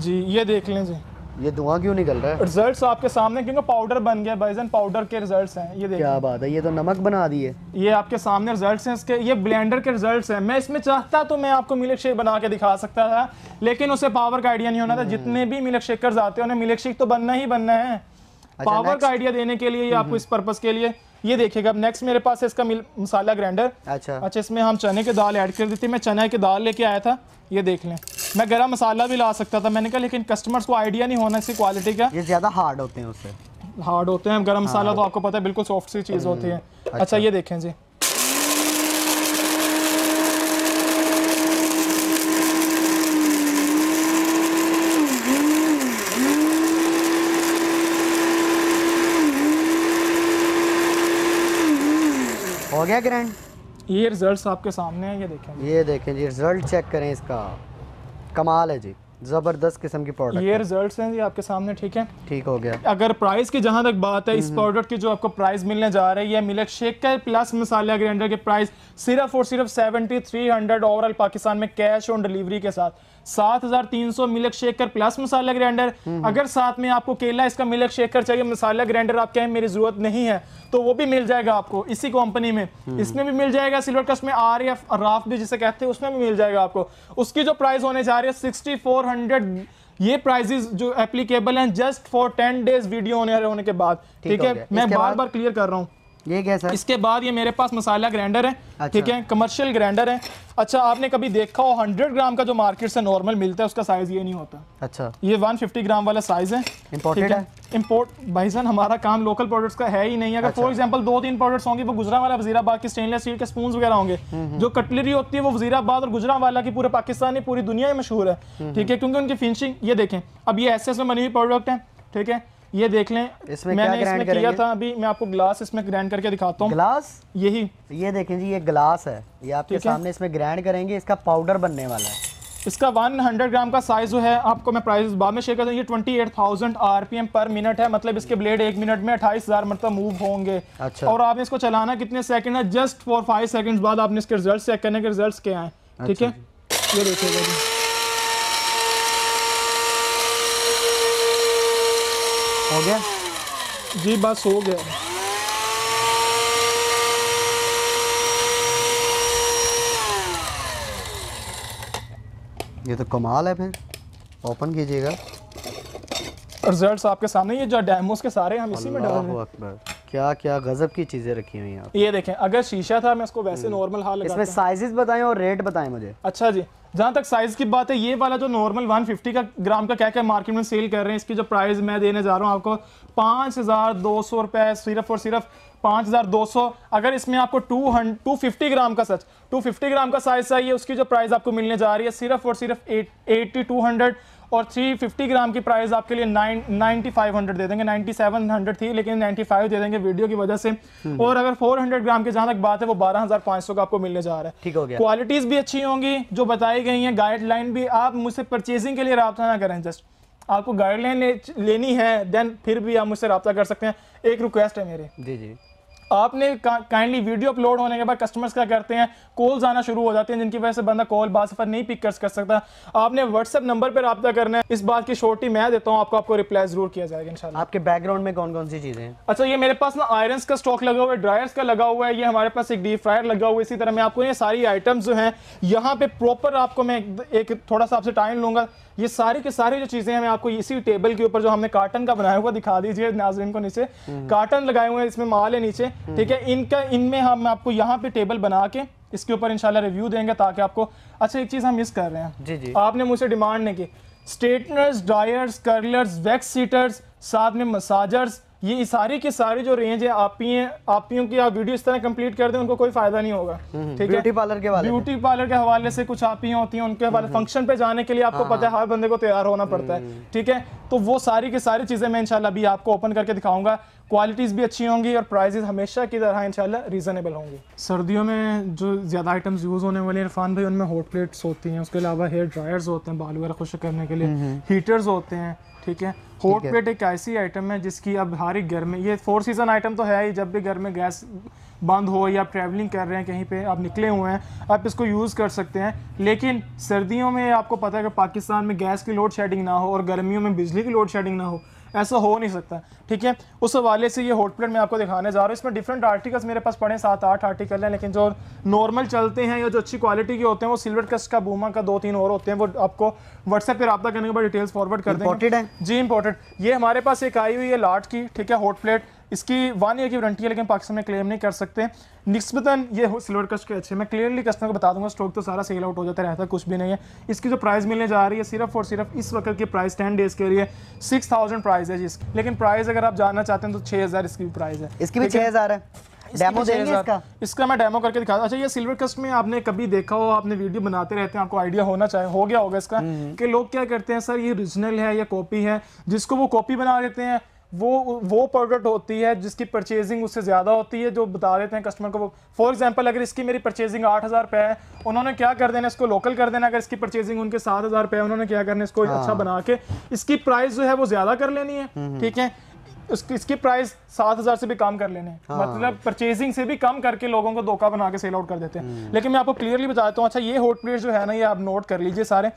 S1: जी ये देख लें जी ये धुआं क्यों निकल रहा है रिजल्ट्स तो आपके सामने क्योंकि पाउडर बन गया भाईजान पाउडर के रिजल्ट्स हैं ये देखिए क्या बात है ये तो नमक बना दिए ये आपके सामने रिजल्ट्स हैं इसके ये ब्लेंडर के रिजल्ट्स हैं मैं इसमें चाहता तो मैं आपको मिल्क शेक बना के दिखा सकता था लेकिन उसे पावर का आइडिया नहीं होना था जितने भी मिल्क शेकर आते हैं उन्हें मिल्क शेक तो बनना ही बनना है पावर अच्छा, का आइडिया देने के लिए हम्म, आपको हम्म। इस पर्पज के लिए ये देखिएगा नेक्स्ट मेरे पास है इसका मसाला ग्राइंडर अच्छा अच्छा इसमें हम चने के दाल ऐड कर देते मैं चने के दाल लेके आया था ये देख लें मैं गरम मसाला भी ला सकता था मैंने कहा लेकिन कस्टमर्स को आइडिया नहीं होना इसकी क्वालिटी का ये ज़्यादा हार्ड होते हैं उससे हार्ड होते हैं गरम मसाला हाँ। तो आपको पता है बिल्कुल सॉफ्ट सी चीज़ होती है हम्म, अच्छा, अच्छा ये देखें जी हो गया ग्रैंड ये रिजल्ट्स आपके सामने हैं ये देखें
S2: ये देखें जी रिजल्ट चेक करें इसका कमाल है जी
S1: जबरदस्त किस्म की प्रोडक्ट ये रिजल्ट्स हैं जी आपके सामने ठीक है ठीक हो गया अगर प्राइस की जहां तक बात है इस प्रोडक्ट हम्म। की जो आपको प्राइस मिलने जा रही है मिलक शेक का प्लस मसाला ग्राइंडर के प्राइस सिर्फ और सिर्फ seventy three hundred overall Pakistan में कैश ऑन डिलीवरी के साथ सात हजार तीन सौ मिल्क शेकर प्लस मसाला ग्राइंडर हम्म। अगर साथ में आपको केला इसका मिलक शेकर चाहिए मसाला ग्राइंडर आप कहें मेरी जरूरत नहीं है तो वो भी मिल जाएगा आपको इसी कंपनी में हम्म। इसमें भी मिल जाएगा सिल्वर कस्ट में आर एफ राफ भी जिसे कहते हैं उसमें भी मिल जाएगा आपको उसकी जो प्राइस होने जा रही है सिक्सटी फोर हंड्रेड ये प्राइजेस जो एप्लीकेबल हैं just for ten days video होने होने के बाद ठीक है मैं बार बार क्लियर कर रहा हूँ ये क्या सर इसके बाद ये मेरे पास मसाला ग्राइंडर है अच्छा। ठीक है कमर्शियल ग्राइंडर है अच्छा आपने कभी देखा हो 100 ग्राम का जो मार्केट से नॉर्मल मिलता है उसका साइज ये नहीं होता अच्छा ये 150 ग्राम वाला साइज है इम्पोर्टेड है इम्पोर्ट सर हमारा काम लोकल प्रोडक्ट्स का है ही नहीं अगर फॉर एग्जाम्पल दो तीन प्रोडक्ट्स होंगे वो वाला वजीराबाद के स्टेनलेस स्टील के स्पून वगैरह होंगे हम्म, हम्म। जो कटलरी होती है वो वजीराबाद और गुजरा वाला की पूरे पाकिस्तान में पूरी दुनिया में मशहूर है हम्म, ठीक है क्योंकि उनकी फिनिशिंग ये देखें अब ये ऐसे ऐसे बनी हुई प्रोडक्ट है ठीक है ये देख लें इसमें मैंने क्या इसमें किया था अभी मैं आपको ग्लास इसमें ग्राइंड करके दिखाता हूँ ग्लास यही ये देखें जी ये ग्लास है
S2: ये आपके सामने इसमें ग्राइंड करेंगे इसका पाउडर बनने वाला है
S1: इसका 100 ग्राम का साइज जो है आपको मैं प्राइस बाद में शेयर करता हूँ ये 28,000 आरपीएम पर मिनट है मतलब इसके ब्लेड एक मिनट में 28,000 मतलब मूव होंगे अच्छा। और आपने इसको चलाना कितने सेकंड है जस्ट फॉर फाइव सेकंड्स बाद आपने इसके रिजल्ट्स चेक करने के रिजल्ट्स क्या है अच्छा ठीक है ये देखेगा हो गया जी बस हो गया ये तो कमाल है फिर ओपन कीजिएगा रिजल्ट्स आपके सामने ये जो डेमोस के सारे हम इसी में डाल
S2: रहे हैं क्या क्या गजब की चीजें रखी हुई हैं
S1: ये देखें अगर शीशा था मैं इसको वैसे नॉर्मल हम्म। हाल इसमें साइजेस बताएं और रेट बताएं मुझे अच्छा जी जहां तक साइज की बात है ये वाला जो नॉर्मल 150 का ग्राम का क्या क्या मार्केट में सेल कर रहे हैं इसकी जो प्राइस मैं देने जा रहा हूँ आपको पाँच हज़ार दो सौ रुपये सिर्फ और सिर्फ पाँच हज़ार दो सौ अगर इसमें आपको टू हंड टू फिफ्टी ग्राम का सच टू फिफ्टी ग्राम का साइज चाहिए उसकी जो प्राइस आपको मिलने जा रही है सिर्फ और सिर्फ एट एट्टी टू हंड्रेड और 350 ग्राम की प्राइस आपके लिए नाइन फाइव हंड्रेड दे देंगे नाइन्टी सेवन हंड्रेड थी लेकिन नाइन्टी फाइव दे देंगे वीडियो की वजह से हम्म। और अगर फोर हंड्रेड ग्राम की जहाँ तक बात है वो बारह हजार पाँच सौ का आपको मिलने जा रहा है ठीक हो गया क्वालिटीज़ भी अच्छी होंगी जो बताई गई हैं गाइडलाइन भी आप मुझसे परचेजिंग के लिए रबा ना करें जस्ट आपको गाइडलाइन ले, लेनी है देन फिर भी आप मुझसे रबा कर सकते हैं एक रिक्वेस्ट है मेरे जी जी आपने काइंडली वीडियो अपलोड होने के बाद कस्टमर्स क्या करते हैं कॉल्स आना शुरू हो जाते हैं जिनकी वजह से बंदा कॉल बासफर नहीं पिक कर सकता आपने व्हाट्सअप नंबर पर रब्ता करना है इस बात की छोटी मैं देता हूँ आपको आपको रिप्लाई जरूर किया जाएगा इनशाला आपके बैकग्राउंड में कौन कौन सी चीज़ें हैं अच्छा ये मेरे पास ना आयरन का स्टॉक लगा हुआ है ड्रायर्स का लगा हुआ है ये हमारे पास एक डीप फ्रायर लगा हुआ है इसी तरह मैं आपको ये सारी आइटम्स जो है यहाँ पे प्रॉपर आपको मैं एक थोड़ा सा आपसे टाइम लूंगा ये सारी की सारी जो चीज़ें हैं मैं आपको इसी टेबल के ऊपर जो हमने कार्टन का बनाया हुआ दिखा दीजिए नाजरीन को नीचे कार्टन हम्म। लगाए हुए हैं इसमें माल है नीचे ठीक है इनका इनमें हम आपको यहाँ पे टेबल बना के इसके ऊपर इंशाल्लाह रिव्यू देंगे ताकि आपको अच्छा एक चीज़ हम मिस कर रहे हैं जी जी आपने मुझसे डिमांड नहीं की स्ट्रेटनर्स ड्रायर्स कर्लर्स वैक्स सीटर्स साथ में मसाजर्स ये सारी की सारी जो रेंज है आप ही आप ही की आप वीडियो इस तरह कंप्लीट कर दें उनको कोई फायदा नहीं होगा हम्म, ठीक है ब्यूटी पार्लर के हवाले ब्यूटी पार्लर के हवाले से कुछ आप ही होती हैं उनके हवाले फंक्शन हम्म, हम्म। पे जाने के लिए आपको हाँ, पता है हाँ। हर बंदे को तैयार होना पड़ता है ठीक है तो वो सारी की सारी चीज़ें मैं इनशाला अभी आपको ओपन करके दिखाऊंगा क्वालिटीज़ भी अच्छी होंगी और प्राइजेज हमेशा की तरह इनशाला रीज़नेबल होंगी सर्दियों में जो ज़्यादा आइटम्स यूज़ होने वाले इरफान भाई उनमें हॉट प्लेट्स होती हैं उसके अलावा हेयर ड्रायर्स होते हैं बाल वगैरह खुश करने के लिए हीटर्स होते हैं ठीक है हॉट प्लेट एक ऐसी आइटम है जिसकी अब हर एक घर में ये फोर सीजन आइटम तो है ही जब भी घर में गैस बंद हो या आप ट्रैवलिंग कर रहे हैं कहीं पे आप निकले हुए हैं आप इसको यूज़ कर सकते हैं लेकिन सर्दियों में आपको पता है कि पाकिस्तान में गैस की लोड शेडिंग ना हो और गर्मियों में बिजली की लोड शेडिंग ना हो ऐसा हो नहीं सकता ठीक है उस हवाले से ये हॉट प्लेट मैं आपको दिखाने जा रहा हूँ इसमें डिफरेंट आर्टिकल्स मेरे पास पड़े सात आठ आर्टिकल हैं लेकिन जो नॉर्मल चलते हैं या जो अच्छी क्वालिटी के होते हैं वो सिल्वर कस्ट का बूमा का दो तीन और होते हैं वो आपको व्हाट्सएप पर रबा करने के बाद डिटेल्स फॉरवर्ड कर देंगे जी इंपॉर्टेंट ये हमारे पास एक आई हुई है लाट की ठीक है हॉट प्लेट इसकी वन ईयर की वारंटी है लेकिन पाकिस्तान में क्लेम नहीं कर सकते निस्बतन ये हो सिल्वर कस्ट के अच्छे मैं क्लियरली कस्टमर को बता दूंगा स्टॉक तो सारा सेल आउट हो जाता रहता कुछ भी नहीं है इसकी जो प्राइस मिलने जा रही है सिर्फ और सिर्फ इस वक्त की प्राइस टेन डेज के लिए सिक्स थाउजेंड प्राइस है जिसकी लेकिन प्राइस अगर आप जानना चाहते हैं तो छह हज़ार इसकी भी प्राइस है इसकी भी छः हज़ार है डेमो इसका इसका मैं डेमो करके दिखा अच्छा ये सिल्वर कस्ट में आपने कभी देखा हो आपने वीडियो बनाते रहते हैं आपको आइडिया होना चाहिए हो गया होगा इसका हम्म। कि लोग क्या करते हैं सर ये ओरिजिनल है या कॉपी है जिसको वो कॉपी बना देते हैं वो वो प्रोडक्ट होती है जिसकी परचेजिंग उससे ज़्यादा होती है जो बता देते हैं कस्टमर को वो फॉर एग्जांपल अगर इसकी मेरी परचेजिंग आठ हज़ार रुपये है उन्होंने क्या कर देना इसको लोकल कर देना अगर इसकी परचेजिंग उनके सात हज़ार रुपये उन्होंने क्या करना इसको हाँ। अच्छा बना के इसकी प्राइस जो है वो ज़्यादा कर लेनी है हम्म, हम्म। ठीक है उसकी इसकी प्राइस सात हजार से भी कम कर लेने हाँ। मतलब परचेजिंग से भी कम करके लोगों को धोखा बना के सेल आउट कर देते हैं हम्म। लेकिन मैं आपको क्लियरली बता देता हूँ अच्छा ये हॉट प्लेट जो है ना ये आप नोट कर लीजिए सारे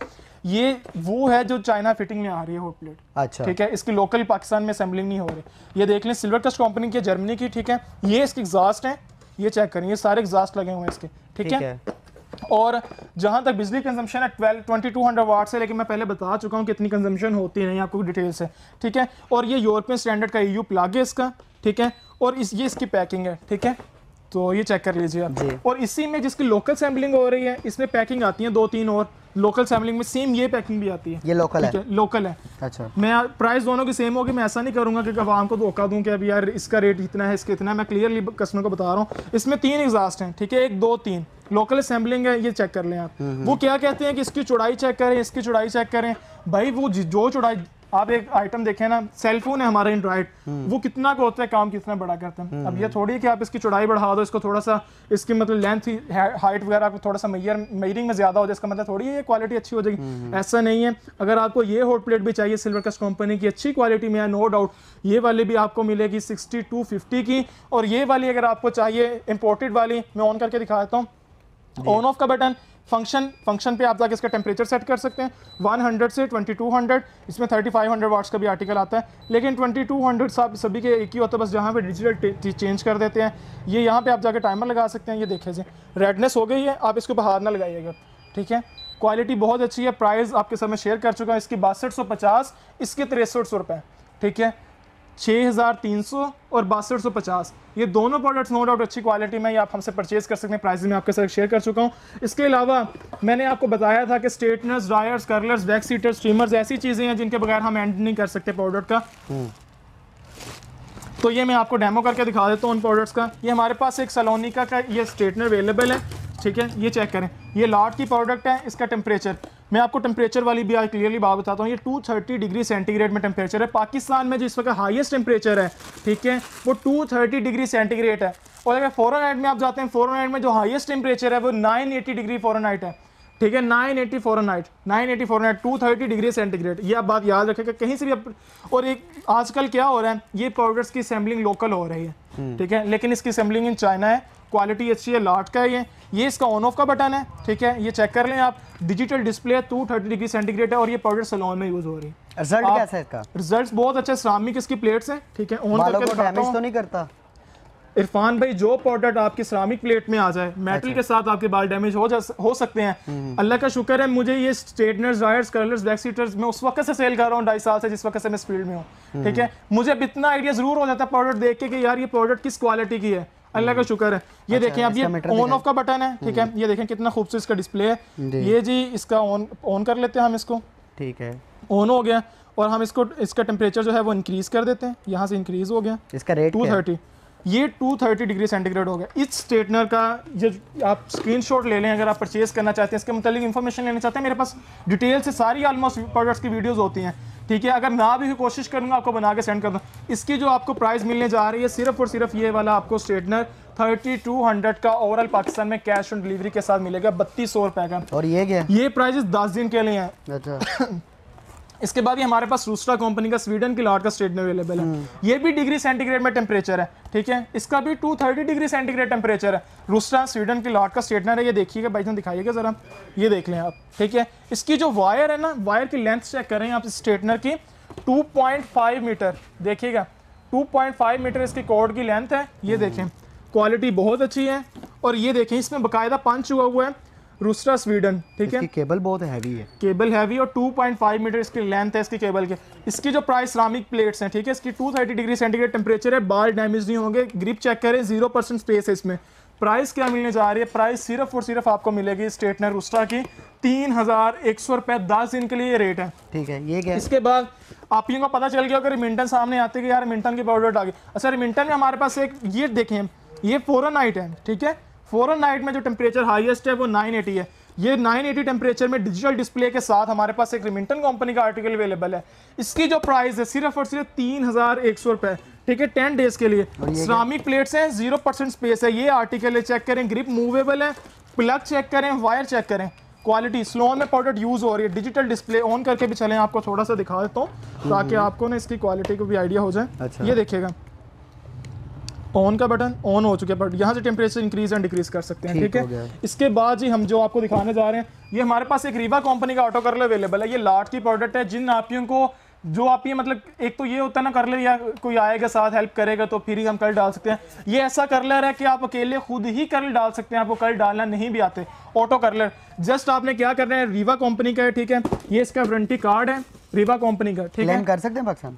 S1: ये वो है जो चाइना फिटिंग में आ रही है हॉट प्लेट अच्छा ठीक है इसकी लोकल पाकिस्तान में असेंबलिंग नहीं हो रही ये देख लें सिल्वर टस्ट कंपनी की जर्मनी की ठीक है ये इसके एग्जॉस्ट है ये चेक करें ये सारे एग्जॉस्ट लगे हुए हैं इसके ठीक है और जहाँ तक बिजली कंजम्पशन है twelve twenty two hundred watt से लेकिन मैं पहले बता चुका हूँ कितनी कंजम्पशन होती है आपको डिटेल से ठीक है और ये यूरोपियन स्टैंडर्ड का ई यू प्लाग है इसका ठीक है और इस ये इसकी पैकिंग है ठीक है तो ये चेक कर लीजिए आप और इसी में जिसकी लोकल सैम्पलिंग हो रही है इसमें पैकिंग आती है दो तीन और लोकल सैम्पलिंग में सेम ये पैकिंग भी आती है ये लोकल है।, लोकल है अच्छा मैं प्राइस दोनों की सेम होगी मैं ऐसा नहीं करूंगा कि आवाम को धोखा दूं कि अभी यार इसका रेट इतना है इसका इतना है मैं क्लियरली कस्टमर को बता रहा हूँ इसमें तीन एग्जास्ट हैं ठीक है एक दो तीन लोकल असेंबलिंग है ये चेक कर लें आप हम्म, हम्म। वो क्या कहते हैं कि इसकी चौड़ाई चेक करें इसकी चौड़ाई चेक करें भाई वो जो चौड़ाई आप एक आइटम देखें ना सेलफोन है हमारा एंड्रॉइड हम्म। वो कितना का होता है काम कितना बड़ा करते हैं अब ये हम्म। थोड़ी कि आप इसकी चौड़ाई बढ़ा दो इसको थोड़ा सा इसकी मतलब लेंथ हाइट वगैरह आपको थोड़ा सा मैयर मेयरिंग में ज्यादा हो जाए इसका मतलब थोड़ी ये क्वालिटी अच्छी हो जाएगी हम्म। ऐसा नहीं है अगर आपको ये हॉट प्लेट भी चाहिए सिल्वर कस्ट कंपनी की अच्छी क्वालिटी में है नो डाउट ये वाली भी आपको मिलेगी सिक्सटी की और ये वाली अगर आपको चाहिए इम्पोर्टेड वाली मैं ऑन करके दिखाता हूँ ऑन ऑफ का बटन फंक्शन फंक्शन पे आप जाके इसका टेम्परेचर सेट कर सकते हैं 100 से 2200 इसमें 3500 वाट्स का भी आर्टिकल आता है लेकिन 2200 सब सभी के एक ही होता है बस जहाँ पे डिजिटल चेंज कर देते हैं ये यहाँ पे आप जाके टाइमर लगा सकते हैं ये देखे जी रेडनेस हो गई है आप इसके ऊपर हाथ ना लगाइएगा ठीक है क्वालिटी बहुत अच्छी है प्राइस आपके सामने शेयर कर चुका है इसकी बासठ इसके तिरसठ सौ ठीक है छः हज़ार तीन सौ और बासठ सौ पचास ये दोनों प्रोडक्ट्स नो डाउट अच्छी क्वालिटी में ये आप हमसे परचेज़ कर सकते हैं प्राइस में आपके साथ शेयर कर चुका हूँ इसके अलावा मैंने आपको बताया था कि स्ट्रेटनर्स ड्रायर्स कर्लर्स बैक सीटर्स स्ट्रीमर्स ऐसी चीज़ें हैं जिनके बगैर हम एंड नहीं कर सकते प्रोडक्ट का हम्म। तो ये मैं आपको डेमो करके दिखा देता हूँ उन प्रोडक्ट्स का ये हमारे पास एक सलोनिका का ये स्ट्रेटनर अवेलेबल है ठीक है ये चेक करें ये लॉट की प्रोडक्ट है इसका टेम्परेचर मैं आपको टेम्परेचर वाली भी आज क्लियरली बात बताता हूँ ये 230 डिग्री सेंटीग्रेड में टेम्परेचर है पाकिस्तान में जो इस वक्त हाईएस्ट टेम्परेचर है ठीक है वो 230 डिग्री सेंटीग्रेड है और अगर फॉरन में आप जाते हैं फॉरन में जो हाईएस्ट टेम्परेचर है वो 980 डिग्री फॉरन है ठीक है 980 eighty Fahrenheit nine eighty Fahrenheit two thirty degree centigrade ये आप बात याद रखें कि कहीं से भी आप, और एक आजकल क्या हो रहा है ये प्रोडक्ट्स की असेंबलिंग लोकल हो रही है हम्म। ठीक है लेकिन इसकी असेंबलिंग इन चाइना है क्वालिटी अच्छी है लाट का है ये ये इसका ऑन ऑफ का बटन है ठीक है ये चेक कर लें आप डिजिटल डिस्प्ले है टू थर्टी डिग्री सेंटीग्रेड है और ये प्रोडक्ट सलोन में यूज हो रही है रिजल्ट कैसा है इसका रिजल्ट बहुत अच्छा है इसकी प्लेट्स हैं ठीक है ऑन करके तो नहीं करता इरफान भाई जो प्रोडक्ट आपके सरामिक प्लेट में आ जाए मेटल अच्छा। के साथ आपके बाल डैमेज हो जा हो सकते हैं हम्म, हम्म। अल्लाह का शुक्र है मुझे ये स्ट्रेटनर्स ड्रायर्स कलर्स बैक सीटर्स मैं उस वक्त से सेल कर रहा हूँ ढाई साल से जिस वक्त से मैं स्पीड में हूँ हम्म, ठीक है मुझे अब इतना आइडिया जरूर हो जाता है प्रोडक्ट देख के कि यार ये प्रोडक्ट किस क्वालिटी की है अल्लाह का शुक्र है ये अच्छा, देखें आप ये ऑन ऑफ का बटन है ठीक है ये देखें कितना खूबसूरत इसका डिस्प्ले है ये जी इसका ऑन ऑन कर लेते हैं हम इसको ठीक है ऑन हो गया और हम इसको इसका टेम्परेचर जो है वो इंक्रीज कर देते हैं यहाँ से इंक्रीज हो गया इसका रेट टू थर्टी ये 230 डिग्री सेंटीग्रेड हो गया इस स्ट्रेटनर का जो आप स्क्रीनशॉट ले लें अगर आप परचेज करना चाहते हैं इसके मतलब इन्फॉर्मेशन लेना चाहते हैं मेरे पास डिटेल से सारी ऑलमोस्ट प्रोडक्ट्स की वीडियोस होती हैं ठीक है अगर ना भी कोशिश करूँगा आपको बना के सेंड कर दूँ इसकी जो आपको प्राइस मिलने जा रही है सिर्फ और सिर्फ ये वाला आपको स्ट्रेटनर थर्टी टू हंड्रेड का ओवरऑल पाकिस्तान में कैश ऑन डिलीवरी के साथ मिलेगा बत्तीस सौ रुपए का और ये क्या ये प्राइस दस दिन के लिए है अच्छा (coughs) इसके बाद ही हमारे पास रूस्टा कंपनी का स्वीडन की लॉट का स्टेट में अवेलेबल है हम्म। ये भी डिग्री सेंटीग्रेड में टेम्परेचर है ठीक है इसका भी 230 डिग्री सेंटीग्रेड टेम्परेचर है रूस्टा स्वीडन की लॉट का स्टेटनर है ये देखिएगा भाई दिखाइएगा जरा ये देख लें आप ठीक है इसकी जो वायर है ना वायर की लेंथ चेक करें आप स्टेटनर की टू मीटर देखिएगा टू मीटर इसकी कॉर्ड की लेंथ है ये हम्म। देखें क्वालिटी बहुत अच्छी है और ये देखें इसमें बाकायदा पंच हुआ हुआ है रूस्टा स्वीडन ठीक है केबल बहुत हैवी है केबल हैवी और 2.5 मीटर इसकी लेंथ है इसकी केबल के इसकी जो प्राइस रामिक प्लेट्स हैं ठीक है इसकी 230 डिग्री सेंटीग्रेड टेम्परेचर है बाल डैमेज नहीं होंगे ग्रिप चेक करें जीरो परसेंट स्पेस है इसमें प्राइस क्या मिलने जा रही है प्राइस सिर्फ और सिर्फ आपको मिलेगी स्ट्रेटनर रूस्टा की तीन हज़ार एक सौ रुपए दस दिन के लिए ये रेट है ठीक है ये क्या इसके बाद आप ही को पता चल गया अगर रिमिंटन सामने आते कि यार रिमिंटन की प्रोडक्ट आ अच्छा रिमिंटन में हमारे पास एक ये देखें ये फोरन आइट है ठीक है फ़ौरन नाइट में जो टेम्परेचर हाईएस्ट है वो 980 है ये 980 टेम्परेचर में डिजिटल डिस्प्ले के साथ हमारे पास एक रिमिंटन कंपनी का आर्टिकल अवेलेबल है इसकी जो प्राइस है सिर्फ और सिर्फ तीन हज़ार एक सौ रुपये ठीक है टेन डेज के लिए श्रामिक प्लेट्स हैं जीरो परसेंट स्पेस है ये आर्टिकल है चेक करें ग्रिप मूवेबल है प्लग चेक करें वायर चेक करें क्वालिटी स्लोन में प्रोडक्ट यूज़ हो रही है डिजिटल डिस्प्ले ऑन करके भी चलें आपको थोड़ा सा दिखा देता हूँ ताकि हम्म। आपको ना इसकी क्वालिटी को भी आइडिया हो जाए अच्छा। ये देखिएगा ऑन का बटन ऑन हो चुके हैं बट यहाँ से टेम्परेचर इंक्रीज एंड डिक्रीज कर सकते हैं ठीक है इसके बाद जी हम जो आपको दिखाने जा रहे हैं ये हमारे पास एक रीवा कंपनी का ऑटो कर्लर अवेलेबल है ये लाट की प्रोडक्ट है जिन नापियों को जो आप ये मतलब एक तो ये होता है ना कर ले या कोई आएगा साथ हेल्प करेगा तो फिर ही हम कल डाल सकते हैं ये ऐसा कलर है कि आप अकेले खुद ही कल डाल सकते हैं आपको कल डालना नहीं भी आते ऑटो कर्लर जस्ट आपने क्या करना है रीवा कंपनी का है ठीक है ये इसका वारंटी कार्ड है रीवा कंपनी का ठीक है
S2: कर सकते हैं पाकिस्तान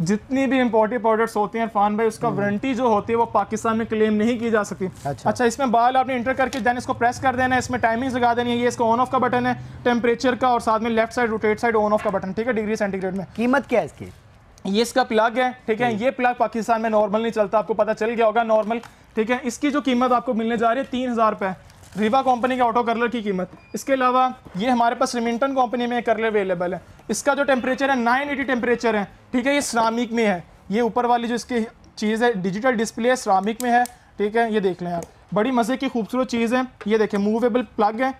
S1: जितनी भी इम्पोर्टेड प्रोडक्ट्स होते हैं इरफान भाई उसका वारंटी हम्म। जो होती है वो पाकिस्तान में क्लेम नहीं की जा सकती अच्छा, अच्छा इसमें बाल आपने इंटर करके देन इसको प्रेस कर देना है इसमें टाइमिंग लगा देनी है ये इसका ऑन ऑफ का बटन है टेम्परेचर का और साथ में left side rotate side on off का बटन ठीक है डिग्री सेंटीग्रेड में कीमत क्या है इसकी ये इसका प्लग है ठीक है ये प्लग पाकिस्तान में नॉर्मल नहीं चलता आपको पता चल गया होगा नॉर्मल ठीक है इसकी जो कीमत आपको मिलने जा रही है तीन हज़ार रुपये रीवा कंपनी के ऑटो कर्लर की कीमत इसके अलावा ये हमारे पास रिमिंटन कंपनी में कर्लर अवेलेबल है इसका जो टेम्परेचर है नाइन एटी टेम्परेचर है ठीक है ये श्रामिक में है ये ऊपर वाली जो इसकी चीज़ है डिजिटल डिस्प्ले है श्रामिक में है ठीक है ये देख लें आप बड़ी मज़े की खूबसूरत चीज़ है ये देखें मूवेबल प्लग है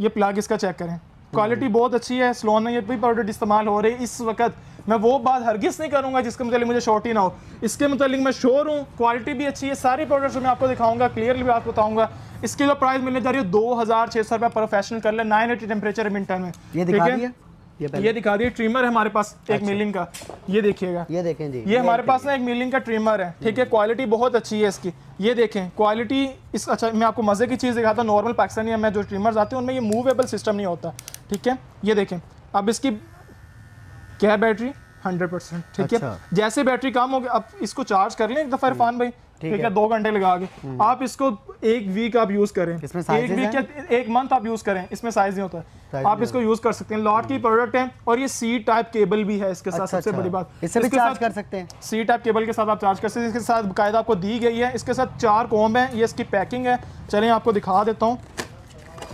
S1: ये प्लग इसका चेक करें क्वालिटी हम्म। बहुत अच्छी है स्लोन में ये भी प्रोडक्ट इस्तेमाल हो रहे इस वक्त मैं वो बात हरगिज नहीं करूंगा जिसके मतलब मुझे शॉर्ट ही ना हो इसके मतलब मैं शोर हूँ क्वालिटी भी अच्छी है सारे प्रोडक्ट्स मैं आपको दिखाऊंगा क्लियरली भी आपको बताऊंगा इसकी जो प्राइस मिलने जा रही है दो हज़ार छह सौ रुपया प्रोफेशनल कर ले नाइन एटी टेम्परेचर मिनटन में ये है ये, दिखा दिए ट्रिमर है हमारे पास एक मिलिंग अच्छा। का ये देखिएगा ये देखें जी ये, हमारे पास ना एक मिलिंग का ट्रिमर है ठीक है क्वालिटी बहुत अच्छी है इसकी ये देखें क्वालिटी इस अच्छा मैं आपको मज़े की चीज़ दिखाता हूँ नॉर्मल पाकिस्तानी में जो ट्रिमर आते हैं उनमें ये मूवेबल सिस्टम नहीं होता ठीक है ये देखें अब इसकी क्या बैटरी हंड्रेड परसेंट ठीक है अच्छा। जैसे बैटरी कम होगी अब इसको चार्ज कर लें एक दफ़ा इरफान भाई ठीक है दो घंटे लगा के हम्म। आप इसको एक वीक आप यूज करें इसमें एक वीक या एक मंथ आप यूज करें इसमें साइज नहीं होता है आप इसको यूज कर सकते हैं लॉट की प्रोडक्ट हम्म। है और ये सी टाइप केबल भी है इसके साथ अच्छा, सबसे बड़ी अच्छा। बात चार्ज कर सकते हैं सी टाइप केबल के साथ आप चार्ज कर सकते हैं इसके साथ बाकायदा आपको दी गई है इसके साथ चार कॉम है ये इसकी पैकिंग है चले आपको दिखा देता हूँ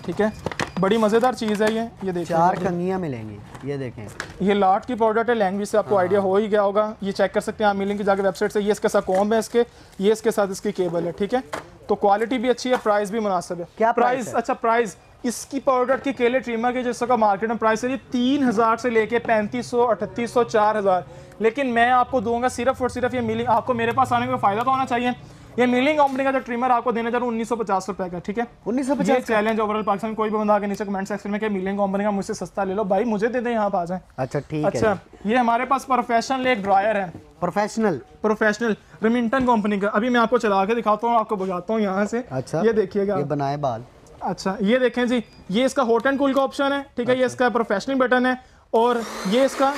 S1: ठीक है बड़ी मज़ेदार चीज़ है ये ये देखिए चार कंगियाँ
S2: मिलेंगी ये
S1: देखें ये लाट की प्रोडक्ट है लैंग्वेज से आपको आइडिया हाँ। हो ही गया होगा ये चेक कर सकते हैं आप मिलेंगे जाकर वेबसाइट से ये इसके साथ कॉम है इसके ये इसके साथ इसकी केबल है ठीक है तो क्वालिटी भी अच्छी है प्राइस भी मुनासिब है क्या प्राइस अच्छा प्राइस इसकी पाउडर की केले ट्रीमर की जिसका मार्केट में प्राइस है ये तीन हज़ार से लेके पैंतीस सौ अठतीस सौ चार हज़ार लेकिन मैं आपको दूंगा सिर्फ और सिर्फ ये मिली आपको मेरे पास आने का फ़ायदा तो होना चाहिए ये मिलिंग कंपनी का जो ट्रिमर आपको देने जा रहा हूँ उन्नीस रुपए का ठीक है उन्नीस सौ चैलेंज ओवरऑल पाकिस्तान कोई भी बंदा के नीचे कमेंट सेक्शन में मिलिंग कंपनी का मुझसे सस्ता ले लो भाई मुझे दे दे यहाँ पे आ जाए
S2: अच्छा ठीक है अच्छा
S1: ये हमारे पास प्रोफेशनल एक ड्रायर है प्रोफेशनल प्रोफेशनल रिमिंटन कंपनी का अभी मैं आपको चला के दिखाता हूँ आपको बुझाता हूँ यहाँ से अच्छा ये देखिएगा बनाए बाल अच्छा ये देखें जी ये इसका हॉट एंड कूल का ऑप्शन है ठीक है अच्छा। ये इसका प्रोफेशनल बटन है और ये इसका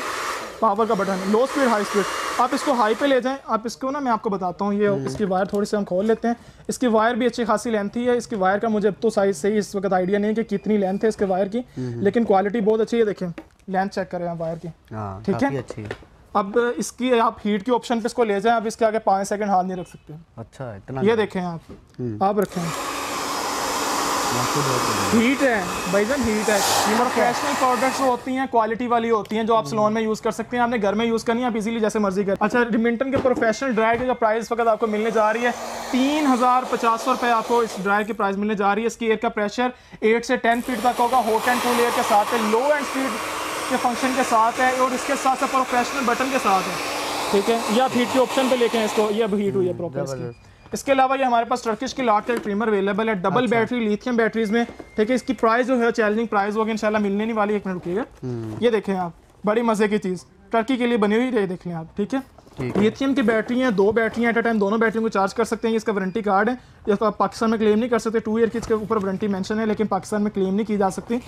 S1: पावर का बटन है लो स्पीड हाई स्पीड आप इसको हाई पे ले जाएं आप इसको ना मैं आपको बताता हूँ ये हम्म। इसकी वायर थोड़ी सी हम खोल लेते हैं इसकी वायर भी अच्छी खासी लेंथ ही है इसकी वायर का मुझे अब तो साइज सही इस वक्त आइडिया नहीं है कि कितनी लेंथ है इसके वायर की हम्म। लेकिन क्वालिटी बहुत अच्छी है देखें लेंथ चेक करें आप वायर की
S2: हाँ, ठीक है
S1: अब इसकी आप हीट के ऑप्शन पे इसको ले जाएं आप इसके आगे पाँच सेकंड हाथ नहीं रख सकते
S2: अच्छा इतना ये देखें
S1: आप हम्म। आप रखें
S2: हीट
S1: है जान हीट है ये प्रोफेशनल प्रोडक्ट्स होती हैं क्वालिटी वाली होती हैं जो आप सलोन में यूज़ कर सकते हैं आपने घर में यूज़ करनी है आप इजीली जैसे मर्जी करें अच्छा रिमिंटन के प्रोफेशनल ड्रायर की जो प्राइस वक्त आपको मिलने जा रही है तीन हज़ार पचास सौ रुपये आपको इस ड्रायर की प्राइस मिलने जा रही है इसकी एयर का प्रेशर एट से टेन फीट तक होगा हॉट एंड कूल एयर के साथ है लो एंड स्पीड के फंक्शन के साथ है और इसके साथ साथ प्रोफेशनल बटन के साथ है ठीक है या आप हीट के ऑप्शन पे लेके हैं इसको ये अब हीट हुई है प्रॉपर इसके अलावा ये हमारे पास टर्किश की लाट का एक अवेलेबल है डबल अच्छा। बैटरी लिथियम बैटरीज में ठीक है इसकी प्राइस जो है चैलेंजिंग प्राइस होगी इंशाल्लाह मिलने नहीं वाली एक मिनट रुकी हम्म। ये देखें आप बड़ी मज़े की चीज़ टर्की के लिए बनी हुई रही देख लें आप ठीक है लिथियम की बैटरी है दो बैटरियाँ एट अ टाइम दोनों बैटरी को चार्ज कर सकते हैं इसका वारंटी कार्ड है जिसको तो आप पाकिस्तान में क्लेम नहीं कर सकते टू ईयर की इसके ऊपर वारंटी मेंशन है लेकिन पाकिस्तान में क्लेम नहीं की जा सकती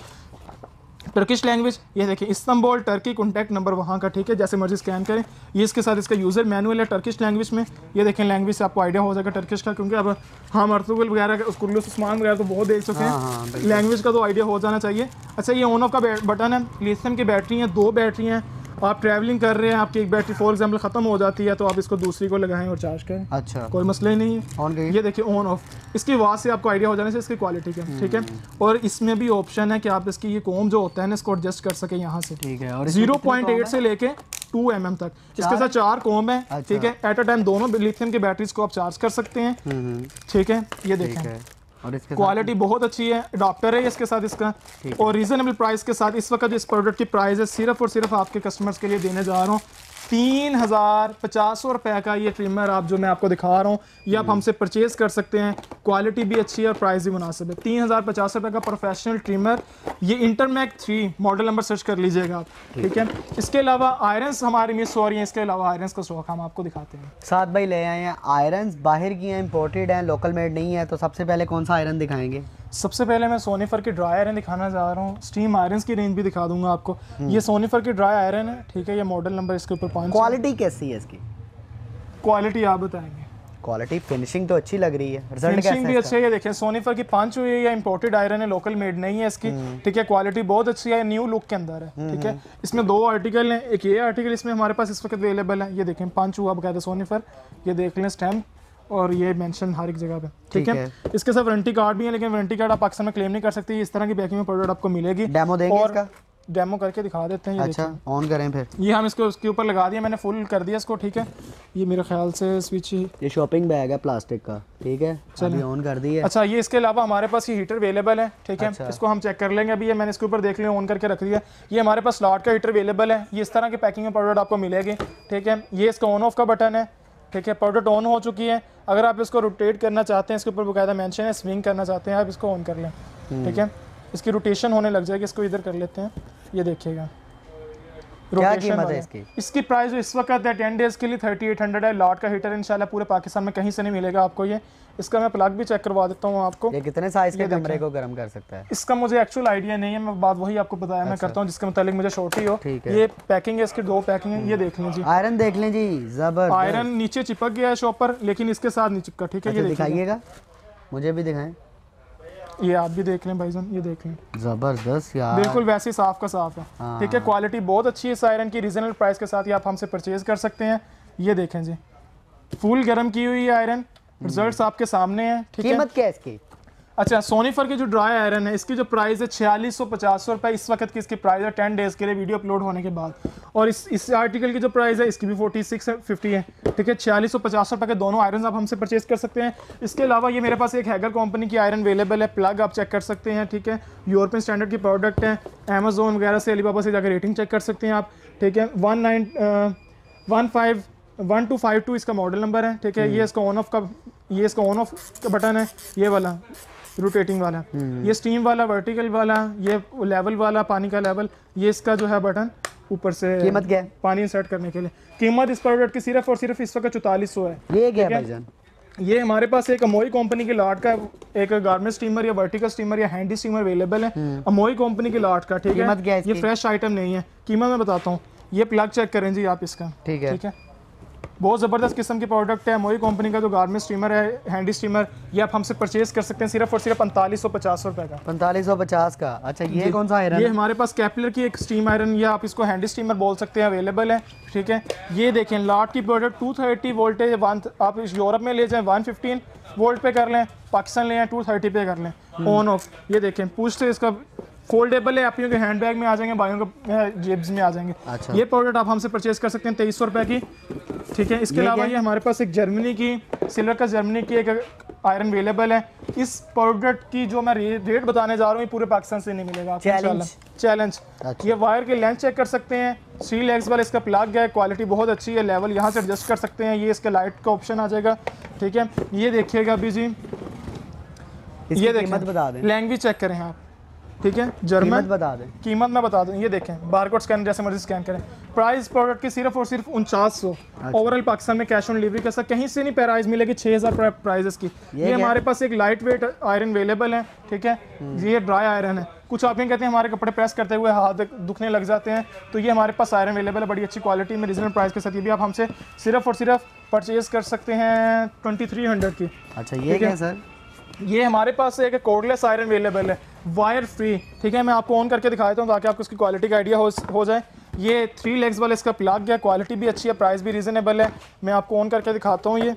S1: टर्किश लैंग्वेज ये देखिए इस्तांबुल टर्की कॉन्टैक्ट नंबर वहाँ का ठीक है जैसे मर्जी स्कैन करें ये इसके साथ इसका यूज़र मैनुअल है टर्किश लैंग्वेज में ये देखें लैंग्वेज से आपको आइडिया हो जाएगा टर्किश का क्योंकि अब हम हाँ, अर्तुगल वगैरह उसको सामान वगैरह तो बहुत देख चुके हैं हाँ, हाँ, लैंग्वेज का तो आइडिया हो जाना चाहिए अच्छा ये ऑन ऑफ का बटन है लिथियम की बैटरी हैं दो बैटरी हैं आप ट्रैवलिंग कर रहे हैं आपकी एक बैटरी फॉर एग्जाम्पल खत्म हो जाती है तो आप इसको दूसरी को लगाएं और चार्ज करें अच्छा कोई मसला नहीं है ऑन ये देखिए ऑन ऑफ इसकी आवाज़ से आपको आइडिया हो जाने से इसकी क्वालिटी का ठीक है हम्म। और इसमें भी ऑप्शन है कि आप इसकी ये कोम जो होता है ना इसको एडजस्ट कर सके यहाँ से ठीक है और जीरो पॉइंट एट से लेके टू एम mm तक इसके साथ चार कोम है अच्छा। ठीक है एट अ टाइम दोनों लिथियम की बैटरीज को आप चार्ज कर सकते हैं हम्म, हम्म। ठीक है ये देखें और इसके क्वालिटी बहुत अच्छी है अडॉप्टर है इसके साथ इसका और रीजनेबल प्राइस के साथ इस वक्त इस प्रोडक्ट की प्राइस है सिर्फ और सिर्फ आपके कस्टमर्स के लिए देने जा रहा हूँ तीन हज़ार पचास सौ रुपये का ये ट्रिमर आप जो मैं आपको दिखा रहा हूँ ये आप हमसे परचेज़ कर सकते हैं क्वालिटी भी अच्छी है और प्राइस भी मुनासिब है तीन हज़ार पचास रुपये का प्रोफेशनल ट्रिमर ये इंटरमैक थ्री मॉडल नंबर सर्च कर लीजिएगा आप ठीक है इसके अलावा आयरन्स हमारे मिस हो रही हैं इसके अलावा आयरन्स का शौक हम आपको दिखाते हैं साथ भाई ले आए
S2: हैं आयरन्स बाहर की हैं इम्पोर्टेड हैं लोकल मेड नहीं है तो सबसे पहले
S1: कौन सा आयरन दिखाएंगे सबसे पहले मैं सोनीफर की ड्राई आयरन दिखाना चाह रहा हूँ स्टीम आयरन की रेंज भी दिखा दूंगा आपको ये हम्म। सोनीफर की ड्राई आयरन है ठीक है ये मॉडल नंबर इसके ऊपर पाँच क्वालिटी कैसी है इसकी क्वालिटी आप
S2: बताएंगे क्वालिटी फिनिशिंग तो अच्छी लग रही है रिजल्ट फिनिशिंग भी अच्छी
S1: है ये देखें सोनीफर की पांच हुई है इम्पोर्टेड आयरन है लोकल मेड नहीं है इसकी हम्म। ठीक है क्वालिटी बहुत अच्छी है न्यू लुक के अंदर है हम्म, ठीक है इसमें दो आर्टिकल हैं एक ये आर्टिकल इसमें हमारे पास इस वक्त अवेलेबल है ये देखें पांच हुआ बकायदा सोनीफर ये देख लें स्टैम्प और ये मेंशन हर एक जगह पे ठीक है इसके साथ वारंटी कार्ड भी है लेकिन वारंटी कार्ड आप पाकिस्तान में क्लेम नहीं कर सकते इस तरह की बैकिंग में प्रोडक्ट आपको मिलेगी डेमो देंगे और इसका? डेमो करके दिखा देते हैं अच्छा ऑन करें फिर ये हम इसको उसके ऊपर लगा दिया मैंने फुल कर दिया इसको ठीक है ये मेरे ख्याल से स्विच ये शॉपिंग बैग है प्लास्टिक का ठीक है चलिए ऑन कर दिया अच्छा ये इसके अलावा हमारे पास ये हीटर अवेलेबल है ठीक है अच्छा। इसको हम चेक कर लेंगे अभी ये मैंने इसके ऊपर देख लिया ऑन करके रख दिया ये हमारे पास स्लॉट का हीटर अवेलेबल है ये इस तरह के पैकिंग में प्रोडक्ट आपको मिलेगी ठीक है ये इसका ऑन ऑफ का बटन है ठीक है पाउडर ऑन हो चुकी है अगर आप इसको रोटेट करना चाहते हैं इसके ऊपर बाकायदा मैंशन है स्विंग करना चाहते हैं आप इसको ऑन कर लें ठीक है हम्म। इसकी रोटेशन होने लग जाएगी इसको इधर कर लेते हैं ये देखिएगा क्या कीमत है इसकी इसकी प्राइस जो इस वक्त है टेन डेज़ के लिए थर्टी एट हंड्रेड है लॉट का हीटर इंशाल्लाह पूरे पाकिस्तान में कहीं से नहीं मिलेगा आपको ये इसका मैं प्लग भी चेक करवा देता हूँ आपको ये कितने साइज के कमरे को गर्म कर सकता है इसका मुझे एक्चुअल आइडिया नहीं है मैं बात वही आपको बताया अच्छा। मैं करता हूँ जिसके मुताबिक मुझे छोटी हो ये पैकिंग है इसकी दो पैकिंग है ये देख लीजिए आयरन देख लें जी जबर आयरन नीचे चिपक गया है शॉप पर लेकिन इसके साथ नहीं चिपका ठीक है अच्छा, ये दिखाइएगा मुझे भी दिखाएं ये आप भी देख लें भाईजान ये देख लें
S2: जबरदस्त यार बिल्कुल
S1: वैसे ही साफ का साफ है हाँ। ठीक है क्वालिटी बहुत अच्छी है आयरन की रीजनल प्राइस के साथ ही आप हमसे परचेज कर सकते हैं ये देखें जी फुल गर्म की हुई है आयरन रिजल्ट आपके सामने है ठीक है कीमत क्या है इसकी अच्छा सोनीफर के जो ड्राई आयरन है इसकी जो प्राइस है छियालीस सौ पचास सौ रुपये इस वक्त की इसकी प्राइस है टेन डेज़ के लिए वीडियो अपलोड होने के बाद और इस इस आर्टिकल की जो प्राइस है इसकी भी फोर्टी सिक्स फिफ्टी है ठीक है छियालीस सौ पचास रुपये के दोनों आयरन आप हमसे परचेज कर सकते हैं इसके अलावा ये मेरे पास एक हैगर कंपनी की आयरन अवेलेबल है प्लग आप चेक कर सकते हैं ठीक है यूरोपियन स्टैंडर्ड की प्रोडक्ट है अमेजोन वगैरह से अली से जाकर रेटिंग चेक कर सकते हैं आप ठीक है one nine one five one two five two इसका मॉडल नंबर है ठीक है हम्म। ये इसका ऑन ऑफ का ये इसका ऑन ऑफ का बटन है ये वाला रोटेटिंग हम्म। वाला ये स्टीम वाला वर्टिकल वाला ये लेवल वाला पानी का लेवल ये इसका जो है बटन ऊपर से कीमत क्या है पानी इंसर्ट करने के लिए कीमत इस प्रोडक्ट की सिर्फ और सिर्फ इस वक्त चौतालीस सौ है ये क्या है भाईजान ये हमारे पास एक अमोई कंपनी के लाट का एक गारमेंट स्टीमर या वर्टिकल स्टीमर या हैंडी स्टीमर अवेलेबल है अमोई कंपनी के लाट का ठीक है ये फ्रेश आइटम नहीं है कीमत मैं बताता हूँ ये प्लग चेक करें जी आप इसका ठीक है ठीक है बहुत ज़बरदस्त किस्म के प्रोडक्ट है मोई कंपनी का जो गारमेंट स्टीमर है हैंडी स्टीमर ये आप हमसे परचेज कर सकते हैं सिर्फ और सिर्फ पैंतालीस सौ पचास रुपये का पैंतालीस सौ पचास का अच्छा ये कौन सा आयरन ये हमारे पास कैपलर की एक स्टीम आयरन या आप इसको हैंडी स्टीमर बोल सकते हैं अवेलेबल है ठीक है ये देखें लाट की product two thirty voltage one आप यूरोप में ले जाएँ वन फिफ्टीन वोल्ट पे कर लें पाकिस्तान ले जाएँ टू थर्टी पे कर लें ऑन ऑफ ये देखें पूछते इसका फोल्डेबल है आप के हैंड बैग में आ जाएंगे भाइयों के जेब्स में आ जाएंगे अच्छा ये प्रोडक्ट आप हमसे परचेज कर सकते हैं तेईस सौ रुपए की ठीक है इसके अलावा ये हमारे पास एक जर्मनी की सिल्वर का जर्मनी की एक आयरन अवेलेबल है इस प्रोडक्ट की जो मैं रेट बताने जा रहा हूँ पूरे पाकिस्तान से नहीं मिलेगा चैलेंज अच्छा। ये वायर की लेंथ चेक कर सकते हैं सी लेग्स वाला इसका प्लग है क्वालिटी बहुत अच्छी है लेवल यहाँ से एडजस्ट कर सकते हैं ये इसका लाइट का ऑप्शन आ जाएगा ठीक है ये देखिएगा अभी जी
S2: ये देखिए
S1: लैंग्वेज चेक करें आप ठीक है जर्मन बता दें कीमत मैं बता दूँ ये देखें बारकोड स्कैन जैसे मर्जी स्कैन करें प्राइस प्रोडक्ट की सिर्फ और सिर्फ उनचास सौ ओवरऑल अच्छा। पाकिस्तान में कैश ऑन डिलीवरी कैसा कहीं से नहीं प्राइस मिलेगी छः हज़ार प्राइजेस की ये, ये हमारे पास एक लाइट वेट आयरन अवेलेबल है ठीक है हम्म। ये ड्राई आयरन है कुछ आप ये कहते हैं हमारे कपड़े प्रेस करते हुए हाथ दुखने लग जाते हैं तो ये हमारे पास आयरन अवेलेबल है बड़ी अच्छी क्वालिटी में रीजनेबल प्राइस के साथ ये भी आप हमसे सिर्फ और सिर्फ परचेज कर सकते हैं ट्वेंटी थ्री हंड्रेड की अच्छा ये क्या सर ये हमारे पास एक कोडलेस आयरन अवेलेबल है वायर फ्री ठीक है मैं आपको ऑन करके दिखा देता हूँ ताकि आपको उसकी क्वालिटी का आइडिया हो हो जाए ये थ्री लेग्स वाला इसका प्लाग गया क्वालिटी भी अच्छी है प्राइस भी रीज़नेबल है मैं आपको ऑन करके दिखाता हूँ ये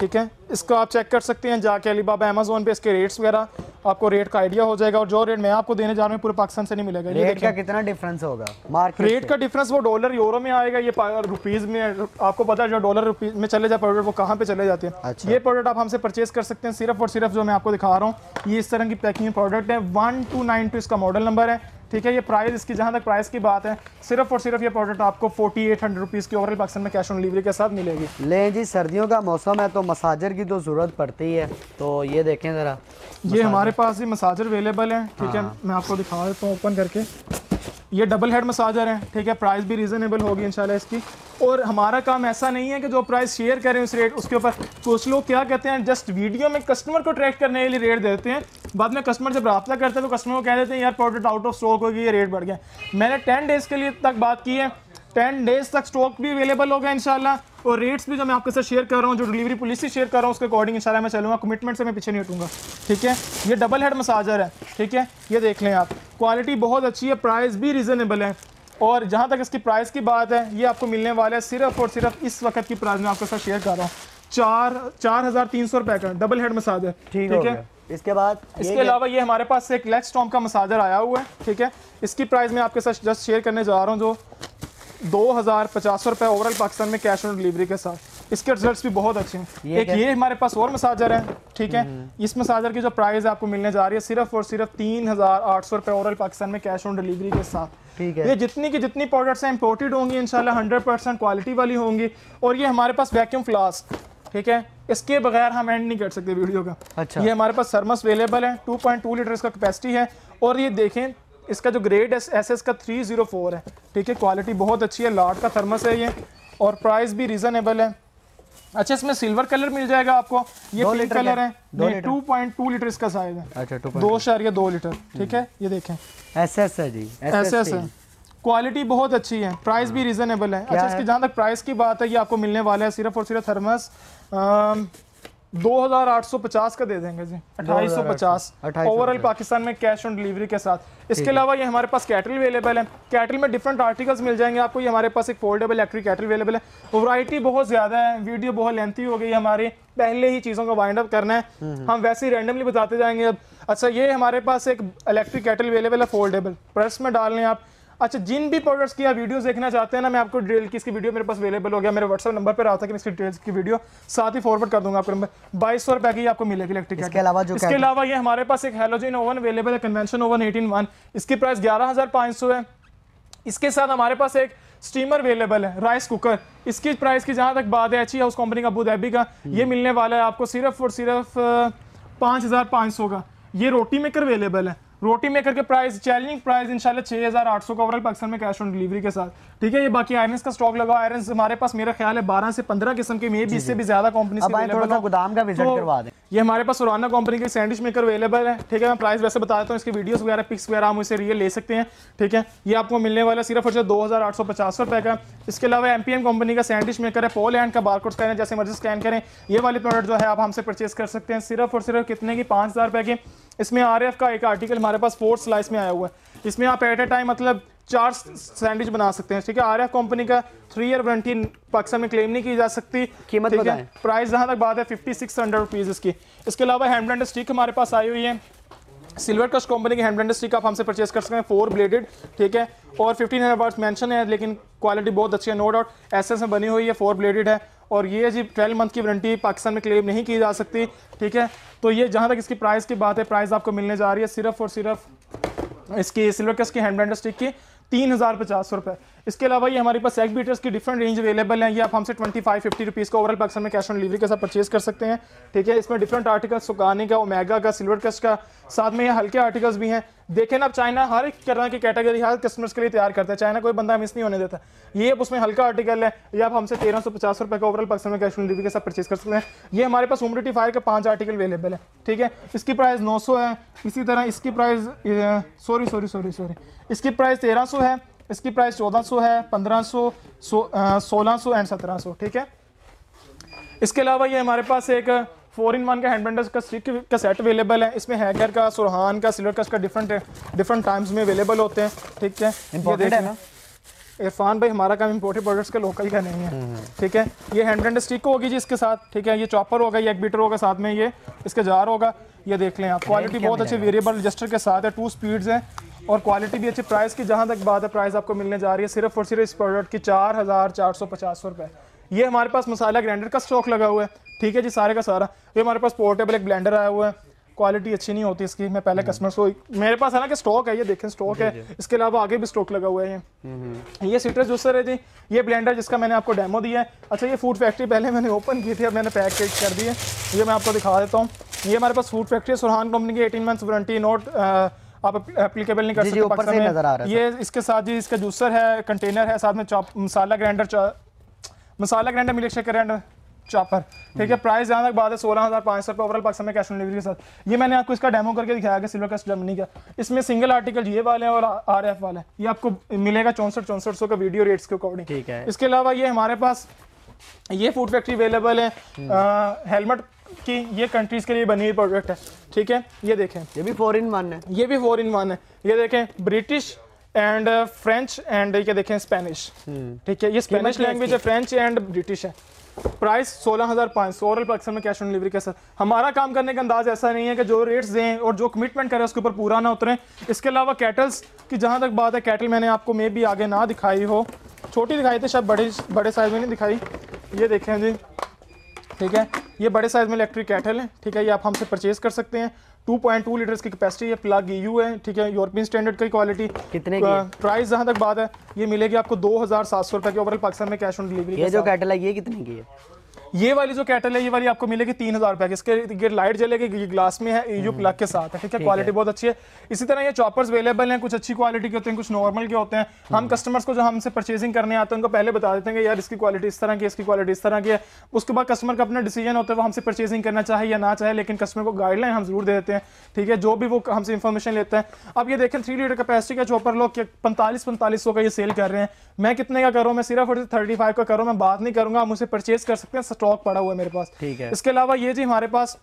S1: ठीक है इसको आप चेक कर सकते हैं जाके अलीबाबा अमेजोन पे इसके रेट्स वगैरह आपको रेट का आइडिया हो जाएगा और जो रेट मैं आपको देने जा रहा हूँ पूरे पाकिस्तान से नहीं मिलेगा रेट का कितना डिफरेंस होगा मार्केट रेट का डिफरेंस वो डॉलर यूरो में आएगा ये रुपीज़ में आपको पता है जो डॉलर रुपीज़ में चले जाए प्रोडक्ट वो कहाँ पे चले जाते हैं अच्छा। ये प्रोडक्ट आप हमसे परचेज कर सकते हैं सिर्फ और सिर्फ जो मैं आपको दिखा रहा हूँ ये इस तरह की पैकिंग प्रोडक्ट है वन टू नाइन टू इसका मॉडल नंबर है ठीक है ये प्राइस इसकी जहाँ तक प्राइस की बात है सिर्फ और सिर्फ ये प्रोडक्ट आपको फोर्टी एट हंड्रेड रुपीज़ की ओवरऑल पाकिस्तान में कैश ऑन डिलीवरी के साथ मिलेगी लें जी सर्दियों का मौसम है तो मसाजर की तो ज़रूरत पड़ती है तो ये देखें ज़रा ये हमारे पास ही मसाजर अवेलेबल है ठीक है हाँ। मैं आपको दिखा देता हूँ ओपन करके ये डबल हेड मसाजर है ठीक है प्राइस भी रीज़नेबल होगी इंशाल्लाह इसकी और हमारा काम ऐसा नहीं है कि जो प्राइस शेयर करें उस रेट उसके ऊपर कुछ तो लोग क्या कहते हैं जस्ट वीडियो में कस्टमर को ट्रैक करने के लिए रेट दे देते हैं बाद में कस्टमर जब रबा करते हैं तो कस्टमर को कह देते हैं यार प्रोडक्ट आउट ऑफ स्टॉक होगी ये रेट बढ़ गया मैंने टेन डेज़ के लिए तक बात की है टेन डेज़ तक स्टॉक भी अवेलेबल होगा इनशाला और रेट्स भी जो मैं आपके साथ शेयर कर रहा हूँ जो डिलीवरी पुलिस से शेयर कर रहा हूँ उसके अकॉर्डिंग इंशाल्लाह मैं चलूँगा कमिटमेंट से मैं पीछे नहीं हटूँगा ठीक है ये डबल हेड मसाजर है ठीक है ये देख लें आप क्वालिटी बहुत अच्छी है प्राइस भी रिजनेबल है और जहाँ तक इसकी प्राइस की बात है ये आपको मिलने वाला है सिर्फ और सिर्फ इस वक्त की प्राइस में आपके साथ शेयर कर रहा हूँ चार चार हज़ार तीन सौ रुपए का डबल हेड मसाजर ठीक है इसके बाद इसके अलावा ये हमारे पास एक लेग स्टॉम का मसाजर आया हुआ है ठीक है इसकी प्राइस मैं आपके साथ जस्ट शेयर करने जा रहा हूँ जो दो हज़ार पचास सौ रुपए ओवरऑल पाकिस्तान में कैश ऑन डिलीवरी के साथ इसके रिजल्ट्स भी बहुत अच्छे हैं एक ये हमारे पास और मसाजर है ठीक है हम्म। इस मसाजर की जो प्राइस आपको मिलने जा रही है सिर्फ और सिर्फ तीन हज़ार आठ सौ रुपए ओवरऑल पाकिस्तान में कैश ऑन डिलीवरी के साथ ठीक है ये जितनी की जितनी प्रोडक्ट्स हैं इंपोर्टेड होंगी इनशाला हंड्रेड परसेंट क्वालिटी वाली होंगी और ये हमारे पास वैक्यूम फ्लास्क ठीक है इसके बगैर हम एंड नहीं कर सकते वीडियो का अच्छा ये हमारे पास सरमस अवेलेबल है 2.2 लीटर इसका कैपेसिटी है और ये देखें इसका जो ग्रेड एस एस एस का थ्री जीरो फोर है ठीक है क्वालिटी बहुत अच्छी है लॉट का थर्मस है ये और प्राइस भी रिजनेबल है अच्छा इसमें सिल्वर कलर मिल जाएगा आपको ये ब्लैक कलर है टू पॉइंट टू लीटर इसका साइज है अच्छा दो शहर या दो लीटर ठीक है हम्म। ये देखें एस एस है जी एस एस है क्वालिटी बहुत अच्छी है प्राइस भी रिजनेबल हाँ। है अच्छा इसकी जहाँ तक प्राइस की बात है ये आपको मिलने वाला है सिर्फ और सिर्फ थर्मस 2850 का दे देंगे जी 2850 ओवरऑल पाकिस्तान में कैश ऑन डिलीवरी के साथ इसके अलावा ये हमारे पास कैटल अवेलेबल है कैटल में डिफरेंट आर्टिकल्स मिल जाएंगे आपको ये हमारे पास एक फोल्डेबल इलेक्ट्रिक कैटल अवेलेबल है वैरायटी बहुत ज़्यादा है वीडियो बहुत लेंथी हो गई है हमारी पहले ही चीज़ों को वाइंड अप करना है हम्म, हम्म। हम वैसे ही रेंडमली बताते जाएंगे अब अच्छा ये हमारे पास एक इलेक्ट्रिक कैटल अवेलेबल है फोल्डेबल प्रेस में डाल लें आप अच्छा जिन भी प्रोडक्ट्स की आप वीडियो देखना चाहते हैं ना मैं आपको डिटेल की इसकी वीडियो मेरे पास अवेलेबल हो गया मेरे व्हाट्सअप नंबर पर आता है कि इसकी डिटेल्स की वीडियो साथ ही फॉरवर्ड कर दूंगा आपको नंबर बाईस सौ रुपए की आपको मिलेगी इलेक्ट्रिक इसके अलावा जो इसके अलावा ये हमारे पास एक हेलोजिन ओवन अवेलेबल है कन्वेंशन ओवन एटीन वन इसकी प्राइस ग्यारह हज़ार पाँच सौ है इसके साथ हमारे पास एक स्टीमर अवेलेबल है राइस कुकर इसकी प्राइस की जहाँ तक बात है अच्छी हाउस कंपनी का अबूधाबी का ये मिलने वाला है आपको सिर्फ और सिर्फ पाँच हज़ार पाँच सौ का ये रोटी मेकर अवेलेबल है रोटी मेकर के प्राइस चैलेंजिंग प्राइस इंशाल्लाह 6800 का ओवरऑल पाकिस्तान में कैश ऑन डिलीवरी के साथ ठीक है ये बाकी आयरन का स्टॉक लगा आयरन हमारे पास मेरा ख्याल है 12 से 15 किस्म के मे भी इससे भी ज्यादा कंपनी गोदाम का विजिट तो करवा दें ये हमारे पास सुराना कंपनी के सैंडविच मेकर अवेलेबल है ठीक है मैं प्राइस वैसे बता देता हूँ इसकी वीडियोस वगैरह पिक्स वगैरह हम इसे रियल ले सकते हैं ठीक है ये आपको मिलने वाला सिर्फ और सिर्फ दो हज़ार आठ सौ पचास रुपये का इसके अलावा एम कंपनी का सैंडविच मेकर है पोल हैंड का कोड स्कैन है जैसे मर्जी स्कैन करें ये वाले प्रोडक्ट जो है आप हमसे परचेज कर सकते हैं सिर्फ और सिर्फ कितने की पाँच हज़ार रुपये के इसमें आर का एक आर्टिकल हमारे पास फोर्थ स्लाइस में आया हुआ है इसमें आप एट ए टाइम मतलब चार सैंडविच बना सकते हैं ठीक है आर कंपनी का थ्री ईयर वारंटी पाकिस्तान में क्लेम नहीं की जा सकती कीमत बताएं प्राइस जहां तक बात है फिफ्टी सिक्स हंड्रेड रुपीज़ इसकी इसके अलावा हैमडन स्टिक हमारे पास आई हुई है सिल्वर कस्ट कंपनी की हैमडन स्टिक आप हमसे परचेस कर सकते हैं फोर ब्लेडेड ठीक है और फिफ्टीन हंड्रेड वर्ड्स मैंशन है लेकिन क्वालिटी बहुत अच्छी है नो डाउट एस में बनी हुई है फोर ब्लेडेड है और ये जी ट्वेल्व मंथ की वारंटी पाकिस्तान में क्लेम नहीं की जा सकती ठीक है तो ये जहाँ तक इसकी प्राइस की बात है प्राइस आपको मिलने जा रही है सिर्फ और सिर्फ इसकी सिल्वर कस की हैंड ब्लेंडर स्टिक की तीन हज़ार पचास रुपये इसके अलावा ये हमारे पास एग बीटर्स की डिफरेंट रेंज अवेलेबल है ये आप हमसे ट्वेंटी फाइव फिफ्टी रुपीज़ का ओवरऑल पैक्सन में कैश ऑन डिलीवरी के साथ परचेज कर सकते हैं ठीक है इसमें डिफरेंट आर्टिकल्स सुखाने का ओमेगा का सिल्वर कस्ट का साथ में ये हल्के आर्टिकल्स भी हैं देखें आप चाइना हर एक तरह की कैटेगरी हर कस्टमर्स के लिए तैयार करता है चाइना कोई बंदा मिस नहीं होने देता ये अब उसमें हल्का आर्टिकल है ये आप हमसे तेरह सौ पचास रुपये का ओवरऑल पैक्सन में कैश ऑन डिलीवरी के साथ परचेज कर सकते हैं ये हमारे पास फायर का पाँच आर्टिकल अवेलेबल है ठीक है इसकी प्राइस नौ सौ है इसी तरह इसकी price sorry sorry sorry sorry इसकी प्राइस तेरह सौ है इसकी प्राइस 1400 है 1500 सो, सोलह सौ एंड 1700 ठीक है इसके अलावा ये हमारे पास एक फोर इन वन का हैंड ब्लेंडर का स्टिक का सेट अवेलेबल है इसमें हैकर का सुरहान का सिल्वर का इसका डिफरेंट डिफरेंट टाइम्स में अवेलेबल होते हैं ठीक है ये है ना इरफान भाई हमारा काम इम्पोर्टेड प्रोडक्ट्स का लोकल का नहीं है हम्म, हम्म। ठीक है ये हैंड एंड स्टिक होगी जी इसके साथ ठीक है ये चॉपर होगा ये एक बीटर होगा साथ में ये इसका जार होगा ये देख लें आप क्वालिटी बहुत अच्छी वेरिएबल रजिस्टर के साथ है टू स्पीड्स हैं और क्वालिटी भी अच्छी प्राइस की जहाँ तक बात है प्राइस आपको मिलने जा रही है सिर्फ और सिर्फ इस प्रोडक्ट की चार हज़ार चार सौ पचास रुपये ये हमारे पास मसाला ग्राइंडर का स्टॉक लगा हुआ है ठीक है जी सारे का सारा ये हमारे पास पोर्टेबल एक ब्लेंडर आया हुआ है क्वालिटी अच्छी नहीं होती इसकी मैं पहले कस्टमर्स हम्म। को मेरे पास है ना कि स्टॉक है ये देखें स्टॉक है इसके अलावा आगे भी स्टॉक लगा हुआ है ये हम्म, हम्म। ये जूसर है जी ये ब्लेंडर जिसका मैंने आपको डेमो दिया है अच्छा ये फूड फैक्ट्री पहले मैंने ओपन की थी अब मैंने पैक कर दी है ये मैं आपको दिखा देता हूँ ये हमारे पास फूड फैक्ट्री सुरहान कंपनी की एटीन मंथ वारंटी नोट आप एप्लीकेबल नहीं कर सकते ऊपर से नजर आ रहा है ये इसके साथ जी इसका जूसर है कंटेनर है साथ में chop masala grinder masala grinder milk grinder chopper ठीक है प्राइस जहाँ तक बात है सोलह हज़ार पाँच सौ रुपये ओवरऑल पाकिस्तान में कैश ऑन डिलीवरी के साथ ये मैंने आपको इसका डेमो करके दिखाया गया सिल्वर कस्ट जर्मनी का इसमें सिंगल आर्टिकल ये वाले हैं और आर एफ वाला है ये आपको मिलेगा चौंसठ चौंसठ सौ का वीडियो रेट्स के अकॉर्डिंग ठीक है इसके अलावा ये हमारे पास ये फूड फैक्ट्री अवेलेबल है हेलमेट हम्म। कि ये कंट्रीज के लिए बनी हुई प्रोडक्ट है ठीक है ये देखें ये भी फोर इन वन है ये भी फोर इन वन है ये देखें ब्रिटिश एंड फ्रेंच एंड ये देखें स्पेनिश हम्म। ठीक है ये स्पेनिश लैंग्वेज है फ्रेंच एंड ब्रिटिश है प्राइस 16500 ओरल पाकिस्तान में कैश ऑन डिलीवरी का सर हमारा काम करने का अंदाज ऐसा नहीं है कि जो रेट्स दें और जो कमिटमेंट करें उसके ऊपर पूरा ना उतरें इसके अलावा कैटल्स की जहाँ तक बात है कैटल मैंने आपको मे भी आगे ना दिखाई हो छोटी दिखाई थी शायद बड़े बड़े साइज़ में नहीं दिखाई ये देखें जी ठीक है ये बड़े साइज़ में इलेक्ट्रिक कैटल है ठीक है ये आप हमसे परचेज़ कर सकते हैं 2.2 लीटर की कैपेसिटी है प्लग यू e है ठीक है यूरोपियन स्टैंडर्ड की क्वालिटी कितने की प्राइस जहाँ तक बात है ये मिलेगी आपको दो हज़ार सात सौ रुपये की ओवरऑल पाकिस्तान में कैश ऑन डिलीवरी ये जो कैटल ये कितने की है ये वाली जो कैटल है ये वाली आपको मिलेगी तीन हजार रुपए इसके ये लाइट जलेगी ये ग्लास में है यू प्लग हम्म। के साथ है ठीक है क्वालिटी बहुत अच्छी है इसी तरह ये चॉपर्स अवेलेबल हैं कुछ अच्छी क्वालिटी के होते हैं कुछ नॉर्मल के होते हैं हम कस्टमर्स हम्म। को जो हमसे परचेजिंग करने आते हैं उनको पहले बता देते हैं यार इसकी क्वालिटी इस तरह की इसकी क्वालिटी इस तरह की है उसके बाद कस्टमर का अपना डिसीजन होता है वो हमसे परचेजिंग करना चाहे या ना चाहे लेकिन कस्टमर को गाइडलाइन हम जरूर दे देते हैं ठीक है जो भी वो हमसे इन्फॉर्मेशन लेते हैं अब ये देखें थ्री लीटर कैपेसिटी का चॉपर लोग पैंतालीस पैंतालीस सौ का ये सेल कर रहे हैं मैं कितने का करूँ मैं सिर्फ थर्टी फाइव का करूँ मैं बात नहीं करूँगा आप मुझे परचेज कर सकते हैं स्टॉक पड़ा हुआ है मेरे पास ठीक है इसके अलावा ये जी हमारे पास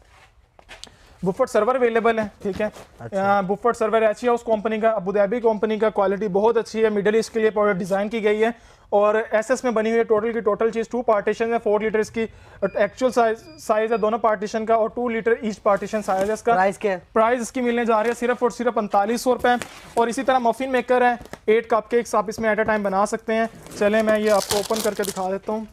S1: बुफट सर्वर अवेलेबल है ठीक है अच्छा। Buffet server H house company का अबूधाबी कंपनी का क्वालिटी बहुत अच्छी है मिडल ईस्ट के लिए प्रोडक्ट डिज़ाइन की गई है और एसएस में बनी हुई है टोटल की टोटल चीज़ टू पार्टीशन है फोर लीटर इसकी एक्चुअल साइज है दोनों पार्टीशन का और two litre each partition size है इसका प्राइस क्या है प्राइस इसकी मिलने जा रही है सिर्फ और सिर्फ पैंतालीस सौ रुपये और इसी तरह मफिन मेकर है एट कप आप इसमें एट अ टाइम बना सकते हैं चले मैं ये आपको ओपन करके दिखा देता हूँ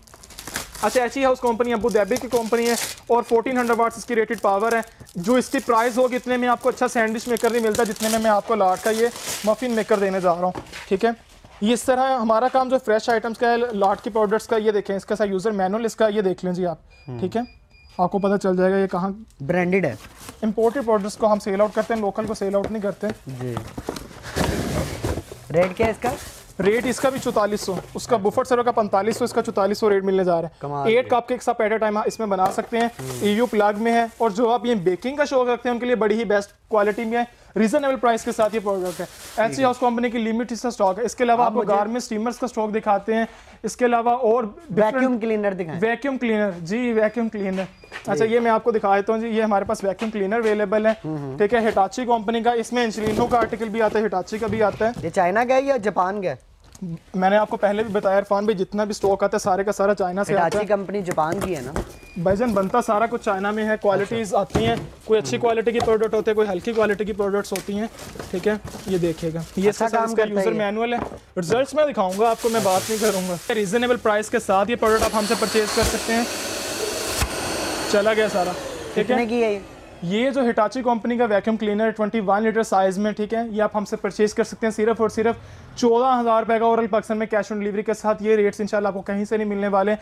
S1: अच्छा ऐसी हाउस कंपनी है अबूदैबी की कंपनी है और 1400 हंड्रेड वाट्स इसकी रेटेड पावर है जो इसकी प्राइस होगी इतने में आपको अच्छा सैंडविच मेकर नहीं मिलता जितने में मैं आपको लाट का ये मफिन मेकर देने जा रहा हूँ ठीक है ये इस तरह हमारा काम जो फ्रेश आइटम्स का है लाट की प्रोडक्ट्स का ये देखें इसका साथ यूज़र मैनुअल इसका ये देख लें जी आप हम्म। ठीक है आपको पता चल जाएगा ये कहाँ ब्रांडेड है इम्पोर्टेड प्रोडक्ट्स को हम सेल आउट करते हैं लोकल को सेल आउट नहीं करते जी रेट क्या है इसका रेट इसका भी चौतालीस सौ उसका बुफट सर्वर का पैंतालीस सौ इसका चौतालीस सौ रेट मिलने जा रहा है एट कप केक्स साथ एट ए टाइम इसमें बना सकते हैं ईयू प्लग में है और जो आप ये बेकिंग का शौक रखते हैं उनके लिए बड़ी ही बेस्ट क्वालिटी में है रीजनेबल प्राइस के साथ ये प्रोडक्ट है एनसी हाउस कंपनी की लिमिट इसका स्टॉक है इसके अलावा आपको गारमेंट स्टीमर्स का स्टॉक दिखाते हैं इसके अलावा और वैक्यूम क्लीनर दिखाएं वैक्यूम क्लीनर जी वैक्यूम क्लीनर अच्छा ये मैं आपको दिखा देता हूँ जी ये हमारे पास वैक्यूम क्लीनर अवेलेबल है हम्म, हम्म। ठीक है हिटाची कंपनी का इसमें इंसलिनो का आर्टिकल भी आता है हिटाची का भी आता है ये चाइना गया या जापान गए मैंने आपको पहले भी बताया इरफान भाई जितना भी स्टॉक आता है सारे का सारा चाइना से आता है कंपनी जापान की है ना भाईजान बनता सारा कुछ चाइना में है क्वालिटीज़ अच्छा। आती हैं कोई अच्छी क्वालिटी हम्म। की प्रोडक्ट होते हैं कोई हल्की क्वालिटी की प्रोडक्ट्स होती हैं ठीक है ये देखिएगा ये अच्छा यूज़र मैनुअल है रिजल्ट मैं दिखाऊंगा आपको मैं बात नहीं करूँगा रीज़नेबल प्राइस के साथ ये प्रोडक्ट आप हमसे परचेज़ कर सकते हैं चला गया सारा ठीक है ये जो हिटाची कंपनी का वैक्यूम क्लीनर 21 लीटर साइज़ में ठीक है ये आप हमसे परचेज़ कर सकते हैं सिर्फ और सिर्फ चौदह हज़ार रुपये का ओरल पक्सन में कैश ऑन डिलीवरी के साथ ये रेट्स इंशाल्लाह आपको कहीं से नहीं मिलने वाले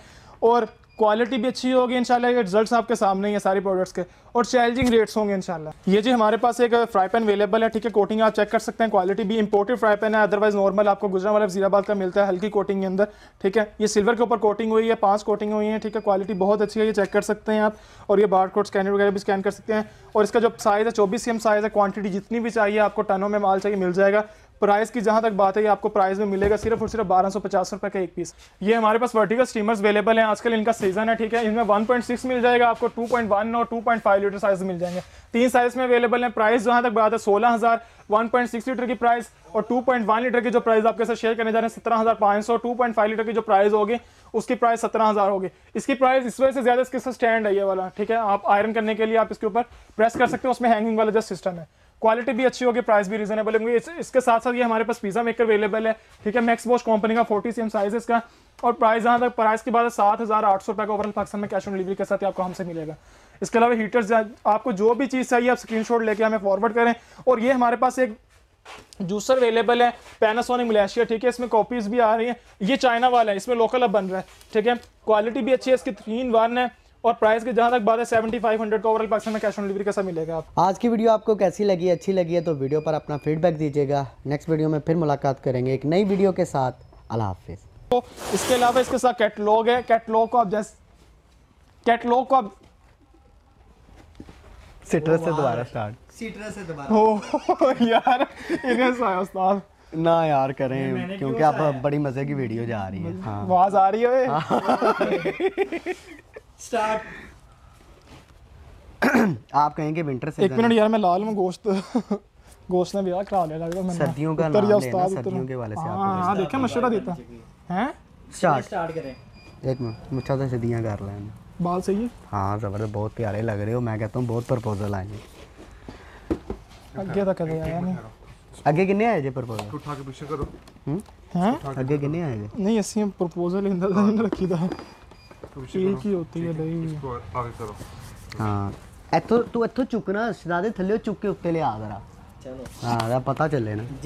S1: और क्वालिटी भी अच्छी होगी इनशाला रिजल्ट आपके सामने ही है सारे प्रोडक्ट्स के और चैलेंजिंग रेट्स होंगे इनशाला ये जी हमारे पास एक फ्राई पैन अवेलेबल है ठीक है कोटिंग आप चेक कर सकते हैं क्वालिटी भी इंपोर्टेड फ्राई पैन है अदरवाइज नॉर्मल आपको गुजरा वाला जीराबाद का मिलता है हल्की कोटिंग के अंदर ठीक है ये सिल्वर के ऊपर कोटिंग हुई है पाँच कोटिंग हुई है ठीक है क्वालिटी बहुत अच्छी है ये चेक कर सकते हैं आप और ये बार कोड स्कैनर वगैरह भी स्कैन कर सकते हैं और इसका जो साइज़ है चौबीस सी साइज़ है क्वान्टिटी जितनी भी चाहिए आपको टनों में माल चाहिए मिल जाएगा प्राइस की जहां तक बात है ये आपको प्राइस में मिलेगा सिर्फ और सिर्फ बारह सौ पचास रुपए का एक पीस ये हमारे पास वर्टिकल स्टीमर्स अवेलेबल हैं आजकल इनका सीजन है ठीक है इनमें 1.6 मिल जाएगा आपको 2.1 और 2.5 लीटर साइज मिल जाएंगे तीन साइज में अवेलेबल है प्राइस जहां तक बात है सोलह हज़ार वन पॉइंट सिक्स लीटर की प्राइस और टू पॉइंट वन लीटर की जो प्राइस आपके साथ शेयर करने जा रहे हैं सत्रह हज़ार पांच सौ टू पॉइंट फाइव लीटर की जो प्राइस होगी उसकी प्राइस सत्रह हज़ार होगी इसकी प्राइस इस वजह से ज़्यादा इसके साथ स्टैंड है ये वाला ठीक है आप आयरन करने के लिए आप इसके ऊपर प्रेस कर सकते हैं उसमें हैंगिंग वाला जस्ट सिस्टम है क्वालिटी भी अच्छी होगी प्राइस भी रीजनेबल होंगे इस, इसके साथ साथ ये हमारे पास पिज़्ज़ा मेकर अवेलेबल है ठीक है मैक्स बॉश कंपनी का फोर्टी सी एम का और प्राइस जहाँ तक प्राइस के बाद सात हज़ार आठ सौ रुपये का ओवरऑल पाकिस्तान में कैश ऑन डिलीवरी के साथ आपको हमसे मिलेगा इसके अलावा हीटर्स आपको जो भी चीज़ चाहिए आप स्क्रीनशॉट लेके हमें फॉरवर्ड करें और ये हमारे पास एक जूसर अवेलेबल है पैनासोनिक मलेशिया ठीक है इसमें कॉपीज भी आ रही हैं ये चाइना वाला है इसमें लोकल अब बन रहा है ठीक है क्वालिटी भी अच्छी है इसकी तीन वन है और प्राइस के जहां तक बात है सेवेंटी फाइव हंड्रेड का ओवरऑल पाकिस्तान में कैश ऑन डिलीवरी कैसा मिलेगा आप
S2: आज की वीडियो आपको कैसी लगी अच्छी लगी है तो वीडियो पर अपना फीडबैक दीजिएगा नेक्स्ट वीडियो में फिर मुलाकात करेंगे एक नई वीडियो के साथ
S1: अल्लाह हाफिज़ तो इसके अलावा इसके साथ कैटलॉग है कैटलॉग को आप जैस कैटलॉग को आप
S2: सिट्रस से दोबारा स्टार्ट
S1: सीट्रस है दोबारा ओ यार इन्हें उस्ताद
S2: ना यार करें क्योंकि आप बड़ी मजे की वीडियो जा रही है
S1: हाँ। आवाज आ रही है स्टार्ट
S2: आप कहेंगे विंटर सीजन एक मिनट यार
S1: मैं लाल में गोश्त गोश्त ने ब्याह करा लिया लगता मैंने सर्दियों का नाम लेना सर्दियों के वाले से आप हां हाँ, देखिए मशवरा देता हैं स्टार्ट स्टार्ट करें
S2: एक मिनट मुझे तो सर्दियां कर लेना बाल सही है हां ज़बरदस्त बहुत प्यारे लग रहे हो मैं कहता हूं बहुत प्रपोजल आएंगे
S1: ਅੱਗੇ ਤਾਂ ਕਦੇ ਆਇਆ ਨਹੀਂ
S2: ਅੱਗੇ ਕਿੰਨੇ ਆਏ ਜੇ ਪ੍ਰਪੋਜ਼ਲ
S1: ਉਠਾ ਕੇ ਪਿੱਛੇ ਕਰੋ ਹੂੰ ਹਾਂ
S2: ਅੱਗੇ ਕਿੰਨੇ ਆਏ ਜੇ
S1: ਨਹੀਂ ਅਸੀਂ ਪ੍ਰਪੋਜ਼ਲ ਇੰਦਰ ਤਾਂ ਨਹੀਂ ਰੱਖੀਦਾ ਤੁਸੀਂ ਕੀ ਹੁੰਦੀ ਹੈ ਨਹੀਂ ਕੋ ਆਗੇ ਕਰੋ
S2: ਹਾਂ ਇੱਥੋਂ ਤੂੰ ਇੱਥੋਂ ਚੁੱਕਣਾ ਸਿੱਧਾ ਦੇ ਥੱਲੇ ਚੁੱਕ ਕੇ ਉੱਤੇ ਲਿਆ ਜ਼ਰਾ
S1: ਚਲੋ ਹਾਂ
S2: ਦਾ ਪਤਾ ਚੱਲੇ ਨਾ